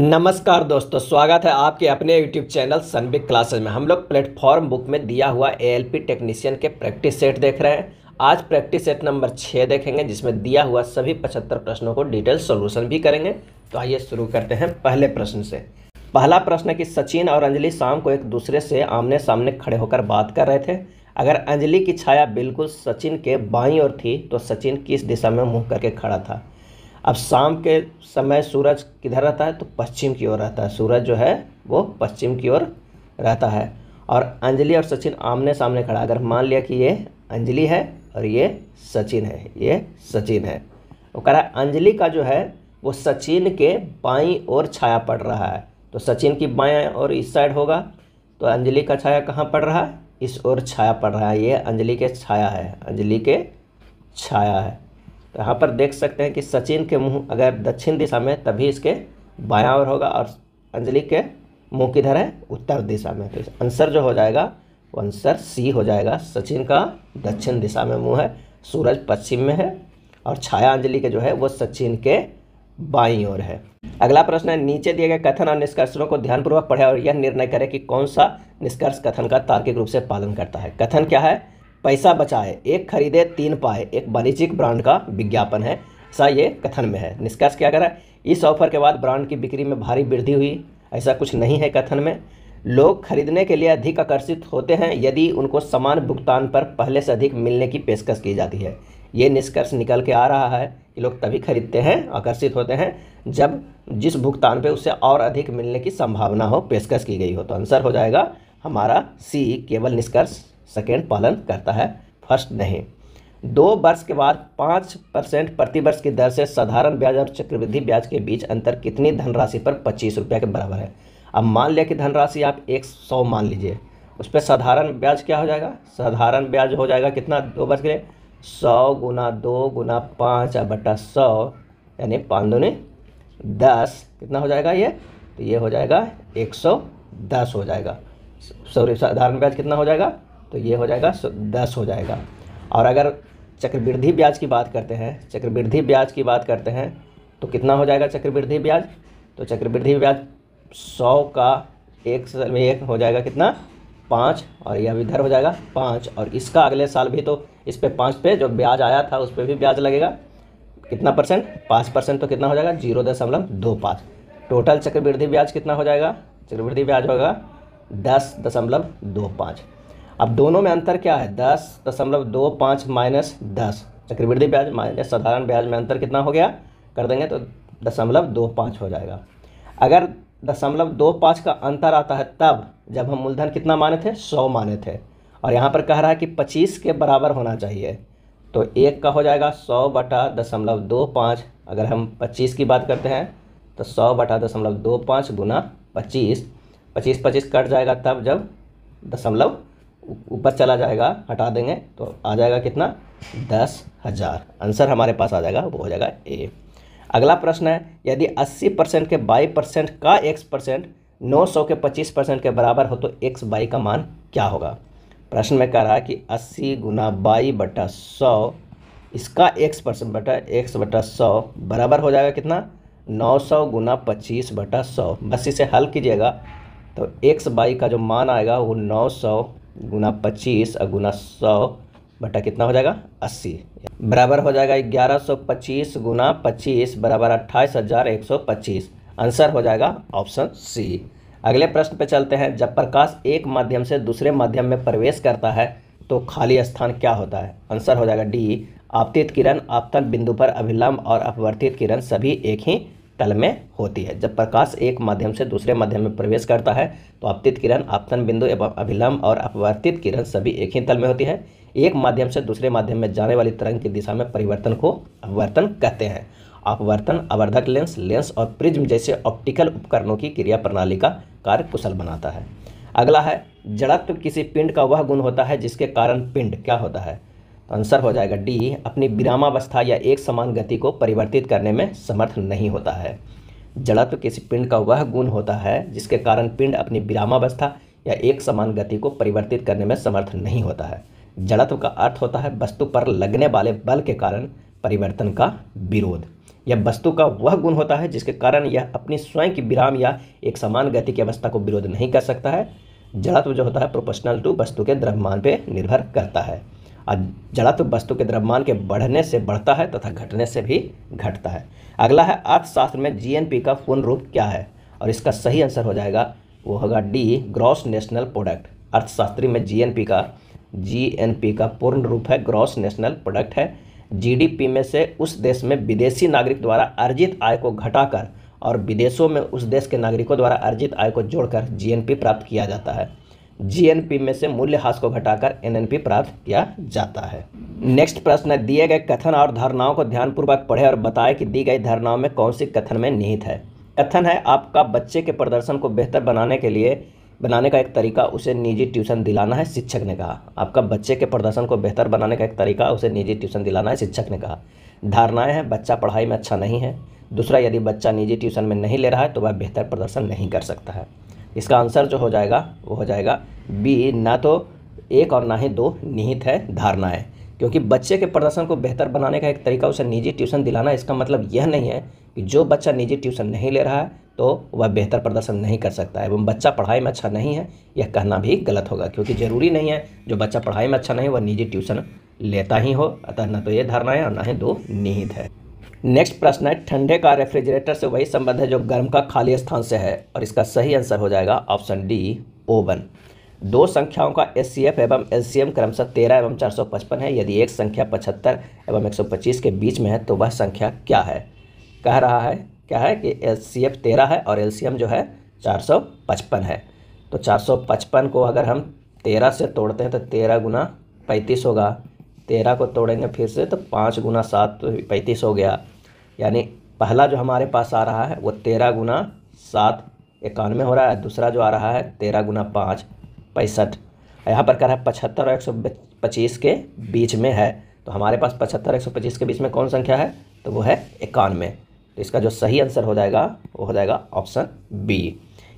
नमस्कार दोस्तों स्वागत है आपके अपने यूट्यूब चैनल सनबिक क्लासेस में हम लोग प्लेटफॉर्म बुक में दिया हुआ ए पी टेक्नीशियन के प्रैक्टिस सेट देख रहे हैं आज प्रैक्टिस सेट नंबर छः देखेंगे जिसमें दिया हुआ सभी पचहत्तर प्रश्नों को डिटेल सोल्यूशन भी करेंगे तो आइए शुरू करते हैं पहले प्रश्न से पहला प्रश्न कि सचिन और अंजलि शाम को एक दूसरे से आमने सामने खड़े होकर बात कर रहे थे अगर अंजलि की छाया बिल्कुल सचिन के बाई और थी तो सचिन किस दिशा में मुँह करके खड़ा था अब शाम के समय सूरज किधर रहता है तो पश्चिम की ओर रहता है सूरज जो है वो पश्चिम की ओर रहता है और अंजलि और सचिन आमने सामने खड़ा अगर मान लिया कि ये अंजलि है और ये सचिन है ये सचिन है वो कह रहा है अंजलि का जो है वो सचिन के बाई और छाया पड़ रहा है तो सचिन की बाएँ और इस साइड होगा तो अंजलि का छाया कहाँ पड़ रहा है इस ओर छाया पड़ रहा है ये अंजलि के छाया है अंजलि के छाया है यहाँ पर देख सकते हैं कि सचिन के मुंह अगर दक्षिण दिशा में तभी इसके बायां ओर होगा और अंजलि के मुंह किधर है उत्तर दिशा में तो आंसर जो हो जाएगा वो आंसर सी हो जाएगा सचिन का दक्षिण दिशा में मुंह है सूरज पश्चिम में है और छाया अंजलि के जो है वो सचिन के बाई ओर है अगला प्रश्न है नीचे दिए गए कथन और निष्कर्षों को ध्यानपूर्वक पढ़े और यह निर्णय करें कि कौन सा निष्कर्ष कथन का तार्किक रूप से पालन करता है कथन क्या है पैसा बचाए एक खरीदे तीन पाए एक वाणिज्यिक ब्रांड का विज्ञापन है ऐसा ये कथन में है निष्कर्ष क्या करा इस ऑफर के बाद ब्रांड की बिक्री में भारी वृद्धि हुई ऐसा कुछ नहीं है कथन में लोग खरीदने के लिए अधिक आकर्षित होते हैं यदि उनको समान भुगतान पर पहले से अधिक मिलने की पेशकश की जाती है ये निष्कर्ष निकल के आ रहा है कि लोग तभी खरीदते हैं आकर्षित होते हैं जब जिस भुगतान पे उससे और अधिक मिलने की संभावना हो पेशकश की गई हो तो आंसर हो जाएगा हमारा सी केवल निष्कर्ष सेकेंड पालन करता है फर्स्ट नहीं दो वर्ष के बाद पाँच परसेंट प्रतिवर्ष की दर से साधारण ब्याज और चक्रवृद्धि ब्याज के बीच अंतर कितनी धनराशि पर पच्चीस रुपये के बराबर है अब मान लिया कि धनराशि आप एक सौ मान लीजिए उस पर साधारण ब्याज क्या हो जाएगा साधारण ब्याज हो जाएगा कितना दो वर्ष के लिए सौ गुना दो गुना पाँच बटा सौ यानी पाँच दूनी दस कितना हो जाएगा ये तो ये हो जाएगा एक सौ दस हो जाएगा सॉरी साधारण ब्याज कितना हो जाएगा तो ये हो जाएगा दस हो जाएगा और अगर चक्रवृद्धि ब्याज की बात करते हैं चक्रवृद्धि ब्याज की बात करते हैं तो कितना हो जाएगा चक्रवृद्धि ब्याज तो चक्रवृद्धि ब्याज सौ का एक साल में एक हो जाएगा कितना पाँच और यह भी इधर हो जाएगा पाँच और इसका अगले साल भी तो इस पर पाँच पे जो ब्याज आया था उस पर भी ब्याज लगेगा कितना परसेंट पाँच परसेंट तो कितना हो जाएगा जीरो दशमलव दो पाँच टोटल चक्रवृद्धि ब्याज कितना हो जाएगा चक्रवृद्धि ब्याज होगा दस दशमलव दो पाँच अब दोनों में अंतर क्या है दस दशमलव दो पाँच माइनस दस चक्रवृद्धि ब्याज माइनस साधारण ब्याज में अंतर कितना हो गया कर देंगे तो दशमलव दो पाँच हो जाएगा अगर दशमलव दो पाँच का अंतर आता है तब जब हम मूलधन कितना माने थे सौ माने थे और यहाँ पर कह रहा है कि पच्चीस के बराबर होना चाहिए तो एक का हो जाएगा सौ बटा दशमलव दो पाँच अगर हम पच्चीस की बात करते हैं तो सौ बटा दशमलव दो पाँच गुना पच्चीस पच्चीस पच्चीस कट जाएगा तब जब दशमलव ऊपर चला जाएगा हटा देंगे तो आ जाएगा कितना दस हज़ार आंसर हमारे पास आ जाएगा वो हो जाएगा ए अगला प्रश्न है यदि अस्सी परसेंट के बाई परसेंट का एक्स परसेंट नौ सौ के पच्चीस परसेंट के बराबर हो तो एक्स बाई का मान क्या होगा प्रश्न में कह रहा है कि अस्सी गुना बाई बटा सौ इसका एक्स परसेंट बटा एक्स बटा सौ बराबर हो जाएगा कितना नौ सौ गुना पच्चीस बटा सौ बस इसे हल कीजिएगा तो एक्स बाई का जो मान आएगा वो नौ सौ गुना पच्चीस और गुना सौ बटा कितना हो जाएगा अस्सी बराबर हो जाएगा ग्यारह सौ पच्चीस गुना पच्चीस बराबर अट्ठाईस हज़ार एक सौ पच्चीस आंसर हो जाएगा ऑप्शन सी अगले प्रश्न पे चलते हैं जब प्रकाश एक माध्यम से दूसरे माध्यम में प्रवेश करता है तो खाली स्थान क्या होता है आंसर हो जाएगा डी आपतित किरण आपतन बिंदु पर अभिलंब और अपवर्तित किरण सभी एक ही तल में होती है जब प्रकाश एक माध्यम से दूसरे माध्यम में प्रवेश करता है तो आपतित किरण आपतन बिंदु एवं अभिलंब और अपवर्तित किरण सभी एक ही तल में होती है एक माध्यम से दूसरे माध्यम में जाने वाली तरंग की दिशा में परिवर्तन को अपवर्तन कहते हैं अपवर्तन अवर्धक लेंस लेंस और प्रिज्म जैसे ऑप्टिकल उपकरणों की क्रिया प्रणाली का कार्य कुशल बनाता है अगला है जड़त्व किसी पिंड का वह गुण होता है जिसके कारण पिंड क्या होता है आंसर हो जाएगा डी अपनी विरामावस्था या एक समान गति को परिवर्तित करने में समर्थ नहीं होता है जड़त्व किसी पिंड का वह गुण होता है जिसके कारण पिंड अपनी विरामावस्था या एक समान गति को परिवर्तित करने में समर्थ नहीं होता है जड़त्व का अर्थ होता है वस्तु पर लगने वाले बल के कारण परिवर्तन का विरोध यह वस्तु का वह गुण होता है जिसके कारण यह अपनी स्वयं की विराम या एक समान गति की अवस्था को विरोध नहीं कर सकता है जड़त्व जो होता है प्रोपोर्शनल टू वस्तु के द्रव्यमान पर निर्भर करता है जड़त्व वस्तु के द्रव्यमान के बढ़ने से बढ़ता है तथा घटने से भी घटता है अगला है अर्थशास्त्र में जीएनपी का पूर्ण रूप क्या है और इसका सही आंसर हो जाएगा वो होगा डी ग्रॉस नेशनल प्रोडक्ट अर्थशास्त्री में जीएनपी का जीएनपी का पूर्ण रूप है ग्रॉस नेशनल प्रोडक्ट है जीडीपी में से उस देश में विदेशी नागरिक द्वारा अर्जित आय को घटाकर और विदेशों में उस देश के नागरिकों द्वारा अर्जित आय को जोड़कर जीएनपी प्राप्त किया जाता है जीएनपी में से मूल्यह्रास को घटाकर एनएनपी प्राप्त किया जाता है नेक्स्ट प्रश्न है दिए गए कथन और धारणाओं को ध्यानपूर्वक पढ़े और बताएं कि दी गई धारणाओं में कौन सी कथन में निहित है कथन है आपका बच्चे के प्रदर्शन को बेहतर बनाने के लिए बनाने का एक तरीका उसे निजी ट्यूशन दिलाना है शिक्षक ने कहा आपका बच्चे के प्रदर्शन को बेहतर बनाने का एक तरीका उसे निजी ट्यूशन दिलाना है शिक्षक ने कहा धारणाएं हैं बच्चा पढ़ाई में अच्छा नहीं है दूसरा यदि बच्चा निजी ट्यूशन में नहीं ले रहा है तो वह बेहतर प्रदर्शन नहीं कर सकता है इसका आंसर जो हो जाएगा वो हो जाएगा बी ना तो एक और ना ही दो निहित है है क्योंकि बच्चे के प्रदर्शन को बेहतर बनाने का एक तरीका उसे निजी ट्यूशन दिलाना इसका मतलब यह नहीं है कि जो बच्चा निजी ट्यूशन नहीं ले रहा है तो वह बेहतर प्रदर्शन नहीं कर सकता है एवं बच्चा पढ़ाई में अच्छा नहीं है यह कहना भी गलत होगा क्योंकि ज़रूरी नहीं है जो बच्चा पढ़ाई में अच्छा नहीं वह निजी ट्यूशन लेता ही हो अतः न तो ये धारणाएँ और ना ही दो निहित है नेक्स्ट प्रश्न है ठंडे का रेफ्रिजरेटर से वही संबंध है जो गर्म का खाली स्थान से है और इसका सही आंसर हो जाएगा ऑप्शन डी ओवन दो संख्याओं का एस एवं एल क्रमशः तेरह एवं चार सौ पचपन है यदि एक संख्या पचहत्तर एवं एक सौ पच्चीस के बीच में है तो वह संख्या क्या है कह रहा है क्या है कि एल सी एफ तेरह है और एल जो है चार सौ पचपन है तो चार सौ पचपन को अगर हम तेरह से तोड़ते हैं तो तेरह गुना पैंतीस होगा तेरह को तोड़ेंगे फिर से तो पाँच गुना सात तो पैंतीस हो गया यानी पहला जो हमारे पास आ रहा है वो तेरह गुना सात इक्यानवे हो रहा है दूसरा जो आ रहा है तेरह गुना पाँच पैंसठ यहाँ पर कह रहा है पचहत्तर और एक सौ पच्चीस के बीच में है तो हमारे पास पचहत्तर एक सौ पच्चीस के बीच में कौन संख्या है तो वो है इक्यानवे तो इसका जो सही आंसर हो जाएगा वो हो जाएगा ऑप्शन बी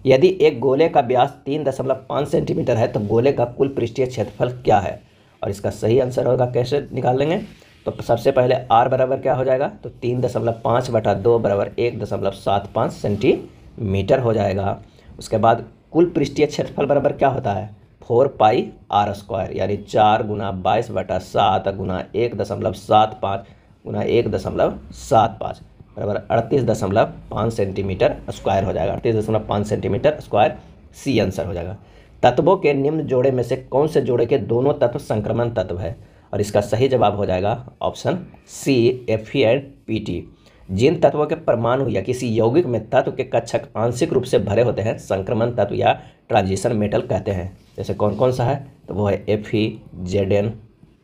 यदि एक गोले का ब्यास तीन दशमलव पाँच सेंटीमीटर है तो गोले का कुल पृष्ठीय क्षेत्रफल क्या है और इसका सही आंसर होगा कैसे निकाल लेंगे तो सबसे पहले आर बराबर क्या हो जाएगा तो तीन दशमलव पाँच बटा दो बराबर एक दशमलव सात पाँच सेंटीमीटर हो जाएगा उसके बाद कुल पृष्ठीय क्षेत्रफल बराबर क्या होता है फोर पाई आर स्क्वायर यानी चार गुना बाईस बटा सात गुना एक दशमलव सात पाँच गुना एक दशमलव सात पाँच बराबर अड़तीस दशमलव पाँच सेंटीमीटर स्क्वायर हो जाएगा अड़तीस दशमलव पाँच सेंटीमीटर स्क्वायर सी आंसर हो जाएगा तत्वों के निम्न जोड़े में से कौन से जोड़े के दोनों तत्व संक्रमण तत्व है और इसका सही जवाब हो जाएगा option C F E and P T जिन तत्वों के परमाणु या किसी यौगिक में तत्व के कक्षक आंशिक रूप से भरे होते हैं संक्रमण तत्व या ट्रांजिशन मेटल कहते हैं जैसे कौन कौन सा है तो वो है F E Z N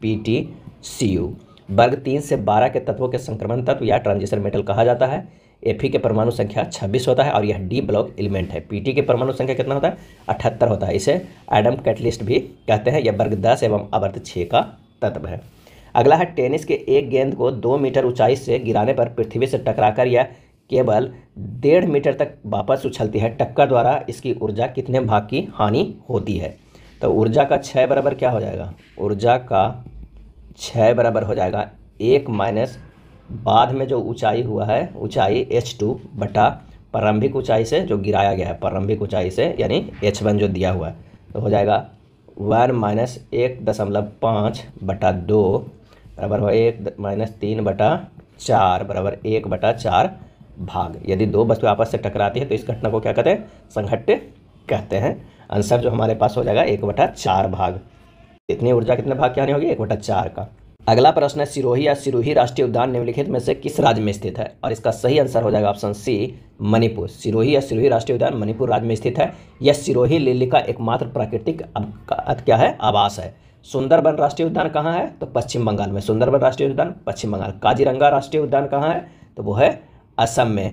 P T C U वर्ग तीन से बारह के तत्वों के संक्रमण तत्व या ट्रांजिशन मेटल कहा जाता है एफ के परमाणु संख्या छब्बीस होता है और यह डी ब्लॉक एलिमेंट है पी के परमाणु संख्या कितना होता है अठहत्तर होता है इसे एडम कैटलिस्ट भी कहते हैं यह वर्ग दस एवं अवर्त छः का तत्व है अगला है टेनिस के एक गेंद को दो मीटर ऊंचाई से गिराने पर पृथ्वी से टकराकर यह केवल डेढ़ मीटर तक वापस उछलती है टक्कर द्वारा इसकी ऊर्जा कितने भाग की हानि होती है तो ऊर्जा का छः बराबर क्या हो जाएगा ऊर्जा का छः बराबर हो जाएगा एक माइनस बाद में जो ऊंचाई हुआ है ऊंचाई एच टू बटा प्रारंभिक ऊंचाई से जो गिराया गया है प्रारंभिक ऊंचाई से यानी एच वन जो दिया हुआ है तो हो जाएगा वन माइनस एक दशमलव पाँच बटा दो बराबर हो एक माइनस तीन बटा चार बराबर एक बटा चार भाग यदि दो वस्तु आपस से टकराती है तो इस घटना को क्या कहते हैं संघट्य कहते हैं आंसर जो हमारे पास हो जाएगा एक बटा चार भाग इतनी ऊर्जा कितने भाग की आनी होगी एक बटा चार का अगला प्रश्न है सिरोही या सिरोही राष्ट्रीय उद्यान निम्नलिखित में से किस राज्य में स्थित है और इसका सही आंसर हो जाएगा ऑप्शन सी मणिपुर सिरोही या सिरोही राष्ट्रीय उद्यान मणिपुर राज्य में स्थित है यह सिरोही लिली का एकमात्र प्राकृतिक क्या है आवास है सुंदरबन राष्ट्रीय उद्यान कहाँ है तो पश्चिम बंगाल में सुंदरबन राष्ट्रीय उद्यान पश्चिम बंगाल काजीरंगा राष्ट्रीय उद्यान कहाँ है तो वो है असम में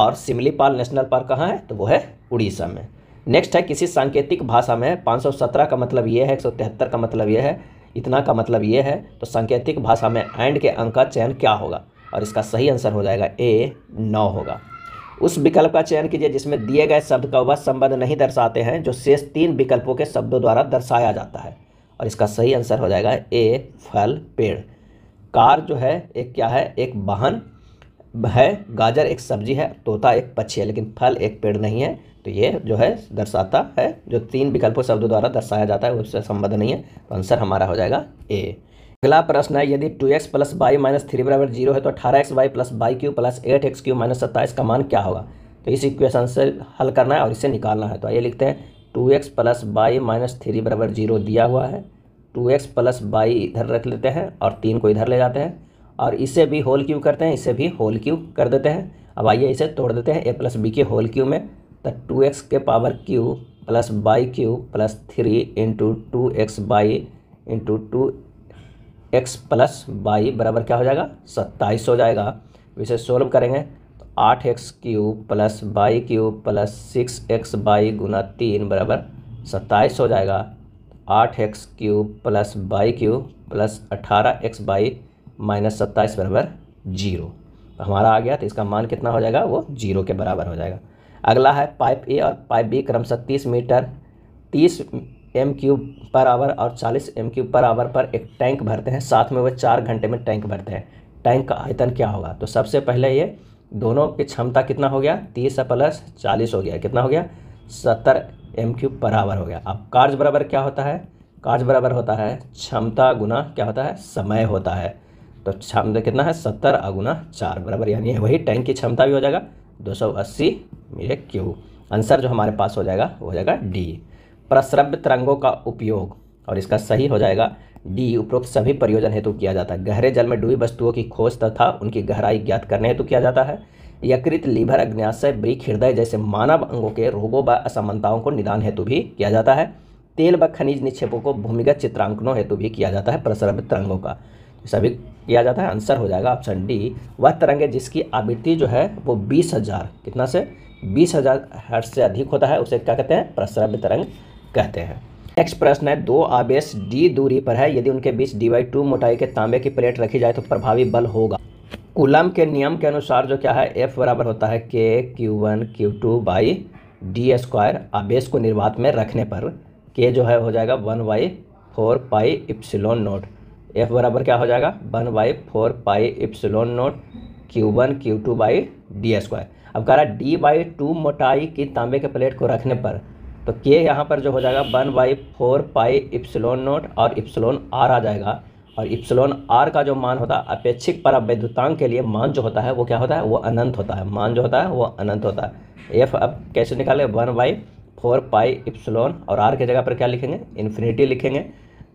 और सिमलीपाल नेशनल पार्क कहाँ है तो वो है उड़ीसा में नेक्स्ट है किसी सांकेतिक भाषा में 517 का मतलब ये है एक का मतलब ये है इतना का मतलब ये है तो संकेतिक भाषा में एंड के अंक का चयन क्या होगा और इसका सही आंसर हो जाएगा ए नौ होगा उस विकल्प का चयन कीजिए जिसमें दिए गए शब्द का वह संबंध नहीं दर्शाते हैं जो शेष तीन विकल्पों के शब्दों द्वारा दर्शाया जाता है और इसका सही आंसर हो जाएगा ए फल पेड़ कार जो है एक क्या है एक वाहन है गाजर एक सब्जी है तोता एक पक्षी है लेकिन फल एक पेड़ नहीं है तो ये जो है दर्शाता है जो तीन विकल्पों शब्दों द्वारा दर्शाया जाता है उससे संबंध नहीं है तो आंसर हमारा हो जाएगा ए अगला प्रश्न है यदि two x plus y minus three बराबर जीरो है तो अठारह x y plus y cube plus eight x cube minus सत्ताईस का मान क्या होगा तो इस इक्वेशन से हल करना है और इसे निकालना है तो आइए लिखते हैं two x plus y minus three बराबर जीरो दिया हुआ है टू एक्स प्लस बाई इधर रख लेते हैं और तीन को इधर ले जाते हैं और इसे भी होल क्यू करते हैं इसे भी होल क्यू कर देते हैं अब आइए इसे तोड़ देते हैं ए प्लस बी के होल क्यू में तो टू एक्स के power cube plus y cube plus three into two x y into two x plus y बराबर क्या हो जाएगा सत्ताईस हो जाएगा इसे सोल्व करेंगे तो आठ x cube plus y cube plus six x y गुना तीन बराबर सत्ताईस हो जाएगा आठ x cube plus y cube plus अठारह एक्स बाई माइनस सत्ताईस बराबर जीरो तो हमारा आ गया तो इसका मान कितना हो जाएगा वो जीरो के बराबर हो जाएगा अगला है पाइप ए और पाइप बी क्रमशः तीस मीटर तीस एम क्यूब पर आवर और चालीस एम क्यूब पर आवर पर एक टैंक भरते हैं साथ में वह चार घंटे में टैंक भरते हैं टैंक का आयतन क्या होगा तो सबसे पहले ये दोनों की क्षमता कितना हो गया तीस प्लस चालीस हो गया कितना हो गया सत्तर एम क्यूब पर आवर हो गया अब कार्य बराबर क्या होता है कार्य बराबर होता है क्षमता गुना क्या होता है समय होता है तो क्षमता कितना है सत्तर अगुना चार बराबर यानी वही टैंक की क्षमता भी हो जाएगा दो सौ अस्सी मीटर क्यू आंसर जो हमारे पास हो जाएगा हो जाएगा डी प्रस्रव्य तरंगों का उपयोग और इसका सही हो जाएगा डी उपरोक्त सभी प्रयोजन हेतु किया जाता है गहरे जल में डूबी वस्तुओं की खोज तथा उनकी गहराई ज्ञात करने हेतु किया जाता है यकृत लीवर अग्न्याशय ब्रिक हृदय जैसे मानव अंगों के रोगों व असमानताओं को निदान हेतु भी किया जाता है तेल व खनिज निक्षेपों को भूमिगत चित्रांकनों हेतु भी किया जाता है प्रसरभ तरंगों का सभी ये आ जाता है आंसर हो जाएगा ऑप्शन डी वह तरंगे जिसकी आवृत्ति जो है वो बीस हज़ार कितना से बीस हज़ार हर्ट से अधिक होता है उसे क्या कहते हैं प्रसरभ तरंग कहते हैं नेक्स्ट प्रश्न है दो आवेश डी दूरी पर है यदि उनके बीच डी बाई टू मोटाई के तांबे की प्लेट रखी जाए तो प्रभावी बल होगा कुलम के नियम के अनुसार जो क्या है एफ बराबर होता है के q one q two by d square आवेश को निर्वात में रखने पर के जो है हो जाएगा one by four pi epsilon not F बराबर क्या हो जाएगा one by four pi epsilon not q one q two by d square अब कह रहा है डी बाई टू मोटाई की तांबे के प्लेट को रखने पर तो के यहाँ पर जो हो जाएगा one by four pi epsilon not और इप्सलोन आर आ जाएगा और इप्सलोन आर का जो मान होता है अपेक्षिक पर परावैद्युतांक के लिए मान जो होता है वो क्या होता है वो अनंत होता है मान जो होता है वो अनंत होता है एफ अब कैसे निकाले one by four pi epsilon और आर की जगह पर क्या लिखेंगे इन्फिनिटी लिखेंगे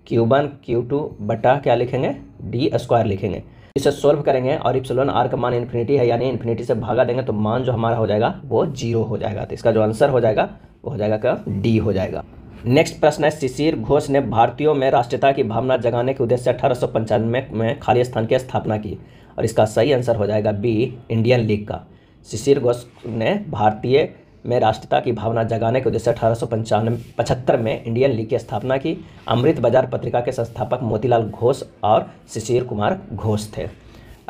क्यू वन क्यू टू बटा क्या लिखेंगे डी स्क्वायर लिखेंगे इसे सॉल्व करेंगे और इप्सलोन आर का मान इन्फिनिटी है यानी इन्फिनिटी से भागा देंगे तो मान जो हमारा हो जाएगा वो जीरो हो जाएगा तो इसका जो आंसर हो जाएगा वो हो जाएगा क्या डी हो जाएगा नेक्स्ट प्रश्न है शिशिर घोष ने भारतीयों में राष्ट्रीयता की भावना जगाने के उद्देश्य अठारह में खाली स्थान की स्थापना की और इसका सही आंसर हो जाएगा बी इंडियन लीग का शिशिर घोष ने भारतीय में राष्ट्रता की भावना जगाने के उद्देश्य अठारह सौ पचहत्तर में इंडियन लीग की स्थापना की अमृत बाजार पत्रिका के संस्थापक मोतीलाल घोष और शिशिर कुमार घोष थे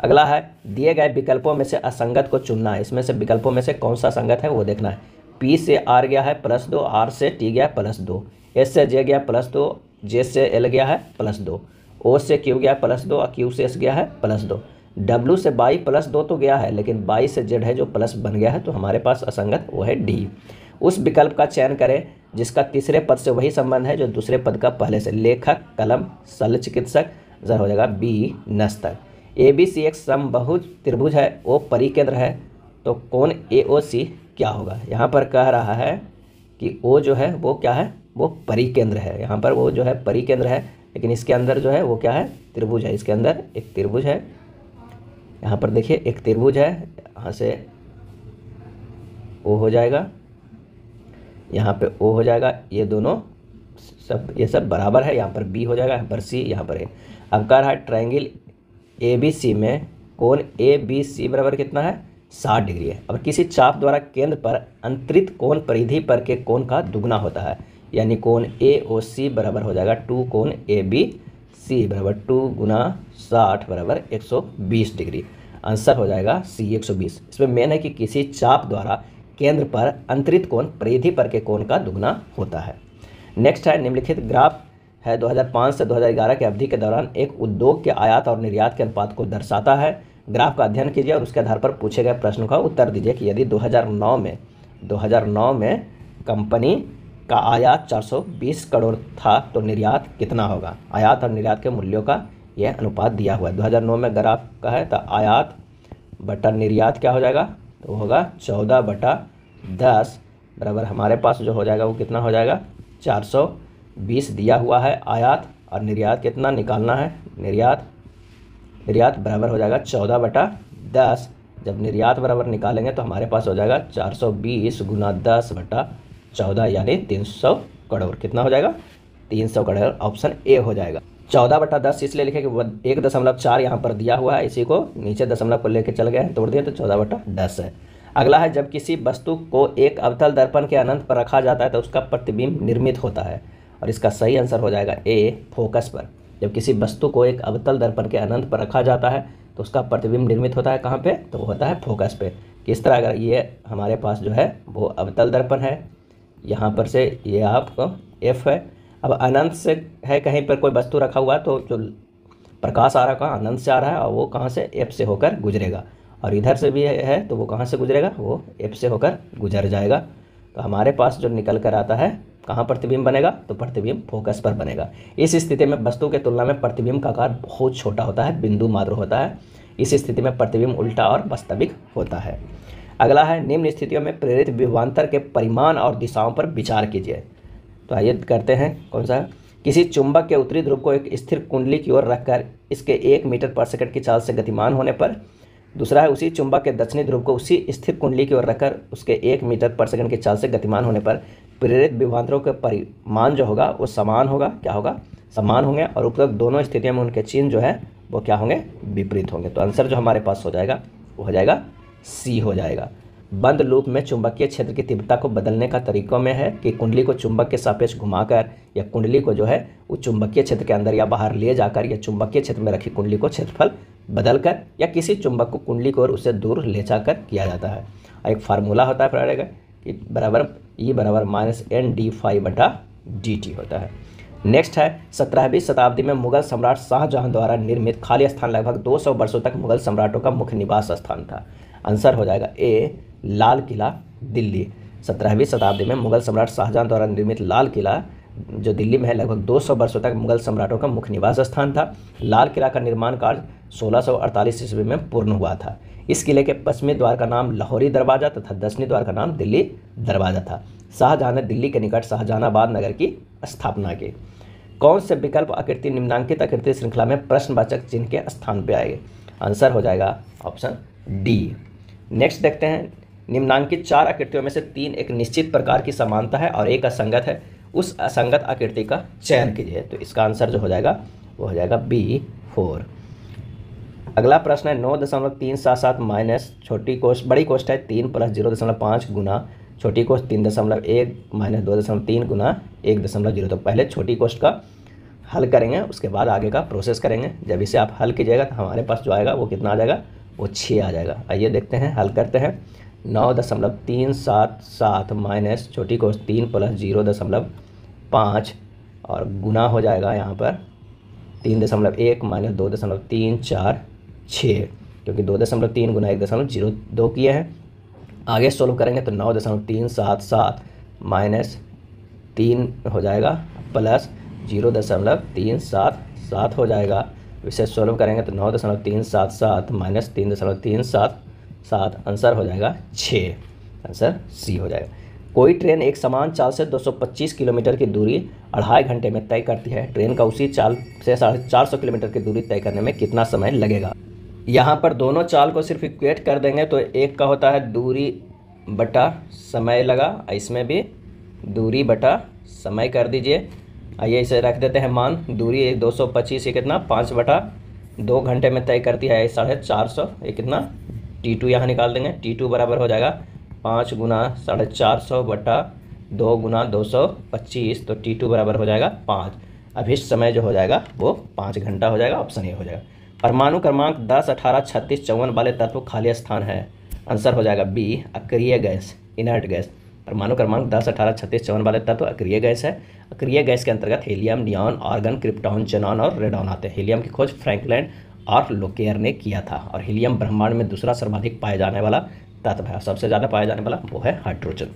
अगला है दिए गए विकल्पों में से असंगत को चुनना है इसमें से विकल्पों में से कौन सा संगत है वो देखना है पी से आर गया है प्लस दो आर से टी गया प्लस दो एस से जे गया प्लस दो जे से एल गया है प्लस दो ओ से क्यू गया प्लस दो और क्यू से एस गया है प्लस दो डब्ल्यू से बाई प्लस दो तो गया है लेकिन बाई से जेड है जो प्लस बन गया है तो हमारे पास असंगत वो है डी उस विकल्प का चयन करें जिसका तीसरे पद से वही संबंध है जो दूसरे पद का पहले से लेखक कलम शल चिकित्सक जर हो जाएगा बी नस्तक ए बी सी एक बहुत त्रिभुज है वो परिकेंद्र है तो कौन ए ओ सी क्या होगा यहाँ पर कह रहा है कि ओ जो है वो क्या है वो परिकेंद्र है यहाँ पर वो जो है परिकेंद्र है लेकिन इसके अंदर जो है वो क्या है त्रिभुज है इसके अंदर एक त्रिभुज है यहाँ पर देखिए एक त्रिभुज है यहाँ से ओ हो जाएगा यहाँ पे ओ हो जाएगा ये दोनों सब ये सब बराबर है यहाँ पर बी हो जाएगा यहाँ पर सी यहाँ पर ए अब कह रहा है ट्राइंगल ए बी सी में कोण ए बी सी बराबर कितना है साठ डिग्री है अब किसी चाप द्वारा केंद्र पर अंतरित कोण परिधि पर के कोण का दुगना होता है यानी कोण ए ओ सी बराबर हो जाएगा टू कोण ए बी सी बराबर टू गुना साठ बराबर एक सौ बीस डिग्री आंसर हो जाएगा सी एक सौ बीस इसमें मेन है कि किसी चाप द्वारा केंद्र पर अंतरित कोण परिधि पर के कोण का दुगना होता है नेक्स्ट है निम्नलिखित ग्राफ है 2005 से 2011 के अवधि के दौरान एक उद्योग के आयात और निर्यात के अनुपात को दर्शाता है ग्राफ का अध्ययन कीजिए और उसके आधार पर पूछे गए प्रश्नों का उत्तर दीजिए कि यदि 2009 में 2009 में कंपनी का आयात 420 करोड़ था तो निर्यात कितना होगा आयात और निर्यात के मूल्यों का यह अनुपात दिया हुआ है 2009 में अगर का है तो आयात बटा निर्यात क्या हो जाएगा तो होगा चौदह बटा दस बराबर हमारे पास जो हो जाएगा वो कितना हो जाएगा 420 दिया हुआ है आयात और निर्यात कितना निकालना है निर्यात निर्यात बराबर हो जाएगा चौदह बटा दस जब निर्यात बराबर निकालेंगे तो हमारे पास हो जाएगा चार सौ बीस गुना दस बटा चौदह यानी तीन सौ करोड़ कितना हो जाएगा तीन सौ करोड़ ऑप्शन ए हो जाएगा चौदह बटा दस इसलिए लिखे कि एक दशमलव चार यहाँ पर दिया हुआ है इसी को नीचे दशमलव को लेके चल गए हैं तोड़ दिए तो चौदह बटा दस है अगला है जब किसी वस्तु को एक अवतल दर्पण के अनंत पर रखा जाता है तो उसका प्रतिबिंब निर्मित होता है और इसका सही आंसर हो जाएगा ए फोकस पर जब किसी वस्तु को एक अवतल दर्पण के अनंत पर रखा जाता है तो उसका प्रतिबिंब निर्मित होता है कहाँ पे तो होता है फोकस पे किस तरह अगर ये हमारे पास जो है वो अवतल दर्पण है यहाँ पर से ये आप एफ है अब अनंत से है कहीं पर कोई वस्तु रखा हुआ तो जो प्रकाश आ रहा है अनंत से आ रहा है और वो कहाँ से एफ से होकर गुजरेगा और इधर से भी है तो वो कहाँ से गुजरेगा वो एफ से होकर गुजर जाएगा तो हमारे पास जो निकल कर आता है कहाँ प्रतिबिंब बनेगा तो प्रतिबिंब फोकस पर बनेगा इस स्थिति में वस्तु के तुलना में प्रतिबिंब का आकार बहुत छोटा होता है बिंदु मात्र होता है इस स्थिति में प्रतिबिंब उल्टा और वास्तविक होता है अगला है निम्न स्थितियों में प्रेरित विभवान्तर के परिमाण और दिशाओं पर विचार कीजिए तो आइए करते हैं कौन सा किसी चुंबक के उत्तरी ध्रुव को एक स्थिर कुंडली की ओर रखकर इसके एक मीटर पर सेकंड की चाल से गतिमान होने पर दूसरा है उसी चुंबक के दक्षिणी ध्रुव को उसी स्थिर कुंडली की ओर रखकर उसके एक मीटर पर सेकंड की चाल से गतिमान होने पर प्रेरित विभवान्तरों के परिमाण जो होगा वो समान होगा क्या होगा समान होंगे और उपरोक्त दोनों स्थितियों में उनके चिन्ह जो है वो क्या होंगे विपरीत होंगे तो आंसर जो हमारे पास हो जाएगा वो हो जाएगा सी हो जाएगा बंद लूप में चुंबकीय क्षेत्र की तीव्रता को बदलने का तरीकों में है कि कुंडली को चुंबक के सापेक्ष घुमाकर या कुंडली को जो है वो चुंबकीय क्षेत्र के अंदर या बाहर ले जाकर या चुंबकीय क्षेत्र में रखी कुंडली को क्षेत्रफल बदलकर या किसी चुंबक को कुंडली को और उससे दूर ले जाकर किया जाता है एक फार्मूला होता है पढ़ेगा कि बराबर ई e बराबर माइनस एन डी फाइव बटा डी टी होता है नेक्स्ट है सत्रहवीं शताब्दी में मुगल सम्राट शाहजहां द्वारा निर्मित खाली स्थान लगभग 200 वर्षों तक मुगल सम्राटों का मुख्य निवास स्थान था आंसर हो जाएगा ए लाल किला दिल्ली सत्रहवीं शताब्दी में मुगल सम्राट शाहजहां द्वारा निर्मित लाल किला जो दिल्ली में है लगभग 200 वर्षों तक मुगल सम्राटों का मुख्य निवास स्थान था लाल किला का निर्माण कार्य 1648 ईस्वी में पूर्ण हुआ था इस किले के पश्चिमी द्वार का नाम लाहौरी दरवाज़ा तथा दक्षिणी द्वार का नाम दिल्ली दरवाज़ा था शाहजहां ने दिल्ली के निकट शाहजहानाबाद नगर की स्थापना की कौन से विकल्प आकृति निम्नांकित आकृति श्रृंखला में प्रश्नवाचक चिन्ह के स्थान पर आएंगे आंसर हो जाएगा ऑप्शन डी नेक्स्ट देखते हैं निम्नांकित चार आकृतियों में से तीन एक निश्चित प्रकार की समानता है और एक असंगत है उस असंगत आकृति का चयन कीजिए तो इसका आंसर जो हो जाएगा वो हो जाएगा बी फोर अगला प्रश्न है नौ दशमलव तीन सात सात माइनस छोटी कोष बड़ी कोष्ट है तीन प्लस जीरो दशमलव पाँच गुना छोटी कोष्ट तीन दशमलव एक माइनस दो दशमलव तीन गुना एक दशमलव जीरो तो पहले छोटी कोष्ठ का हल करेंगे उसके बाद आगे का प्रोसेस करेंगे जब इसे आप हल कीजिएगा तो हमारे पास जो आएगा वो कितना आ जाएगा वो छः आ जाएगा आइए देखते हैं हल करते हैं नौ दशमलव तीन सात सात माइनस छोटी कोस तीन प्लस जीरो दशमलव पाँच और गुना हो जाएगा यहाँ पर तीन दशमलव एक माइनस दो दशमलव तीन चार छः क्योंकि दो दशमलव तीन गुना एक दशमलव जीरो दो किए हैं आगे सॉल्व करेंगे तो नौ दशमलव तीन सात सात माइनस तीन हो जाएगा प्लस जीरो दशमलव तीन सात सात हो जाएगा इसे सॉल्व करेंगे तो नौ दशमलव तीन सात सात माइनस तीन दशमलव तीन सात सात आंसर हो जाएगा छः आंसर सी हो जाएगा कोई ट्रेन एक समान चाल से 225 किलोमीटर की दूरी अढ़ाई घंटे में तय करती है ट्रेन का उसी चाल से साढ़े चार सौ किलोमीटर की दूरी तय करने में कितना समय लगेगा यहाँ पर दोनों चाल को सिर्फ इक्वेट कर देंगे तो एक का होता है दूरी बटा समय लगा इसमें भी दूरी बटा समय कर दीजिए आइए इसे रख देते हैं मान दूरी एक दो सौ पच्चीस ये कितना पाँच बटा दो घंटे में तय करती है साढ़े चार सौ ये कितना टी टू यहाँ निकाल देंगे टी टू बराबर हो जाएगा पाँच गुना साढ़े चार सौ बटा दो गुना दो सौ पच्चीस तो टी टू बराबर हो जाएगा पाँच अभिष्ट समय जो हो जाएगा वो पाँच घंटा हो जाएगा ऑप्शन ये हो जाएगा परमाणु क्रमांक दस अठारह छत्तीस चौवन वाले तत्व खाली स्थान है आंसर हो जाएगा बी अक्रिय गैस इनर्ट गैस परमाणु क्रमांक दस अठारह छत्तीस चौवन वाले तत्व अक्रिय गैस है क्रिया गैस के अंतर्गत helium neon argon krypton xenon और रेडॉन आते हैं हीलियम की खोज फ्रैंकलैंड और लोकेयर ने किया था और हीलियम ब्रह्मांड में दूसरा सर्वाधिक पाया जाने वाला तत्व है सबसे ज़्यादा पाया जाने वाला वो है हाइड्रोजन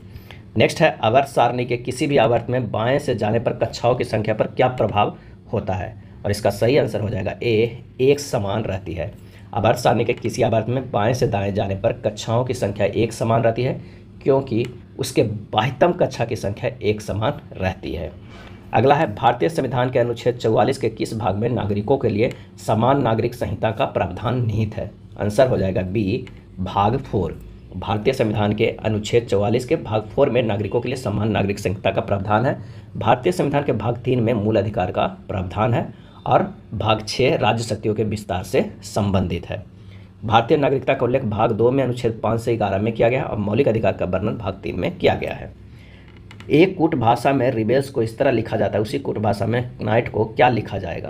नेक्स्ट है आवर्त सारणी के किसी भी आवर्त में बाएँ से जाने पर कक्षाओं की संख्या पर क्या प्रभाव होता है और इसका सही आंसर हो जाएगा ए एक समान रहती है अवर्त सारणी के किसी आवर्त में बाएँ से दाएँ जाने पर कक्षाओं की संख्या एक समान रहती है क्योंकि उसके बाह्यतम कक्षा की संख्या एक समान रहती है अगला है भारतीय संविधान के अनुच्छेद चौवालीस के किस भाग में नागरिकों के लिए समान नागरिक संहिता का प्रावधान निहित है आंसर हो जाएगा बी भाग फोर भारतीय संविधान के अनुच्छेद 44 के भाग फोर में नागरिकों के लिए समान नागरिक संहिता का प्रावधान है भारतीय संविधान के भाग तीन में मूल अधिकार का प्रावधान है और भाग छः राज्य शक्तियों के विस्तार से संबंधित है भारतीय नागरिकता का उल्लेख भाग दो में अनुच्छेद पाँच से ग्यारह में किया गया और मौलिक अधिकार का वर्णन भाग तीन में किया गया है एक कूट भाषा में रिबेल्स को इस तरह लिखा जाता है उसी कूट भाषा में नाइट को क्या लिखा जाएगा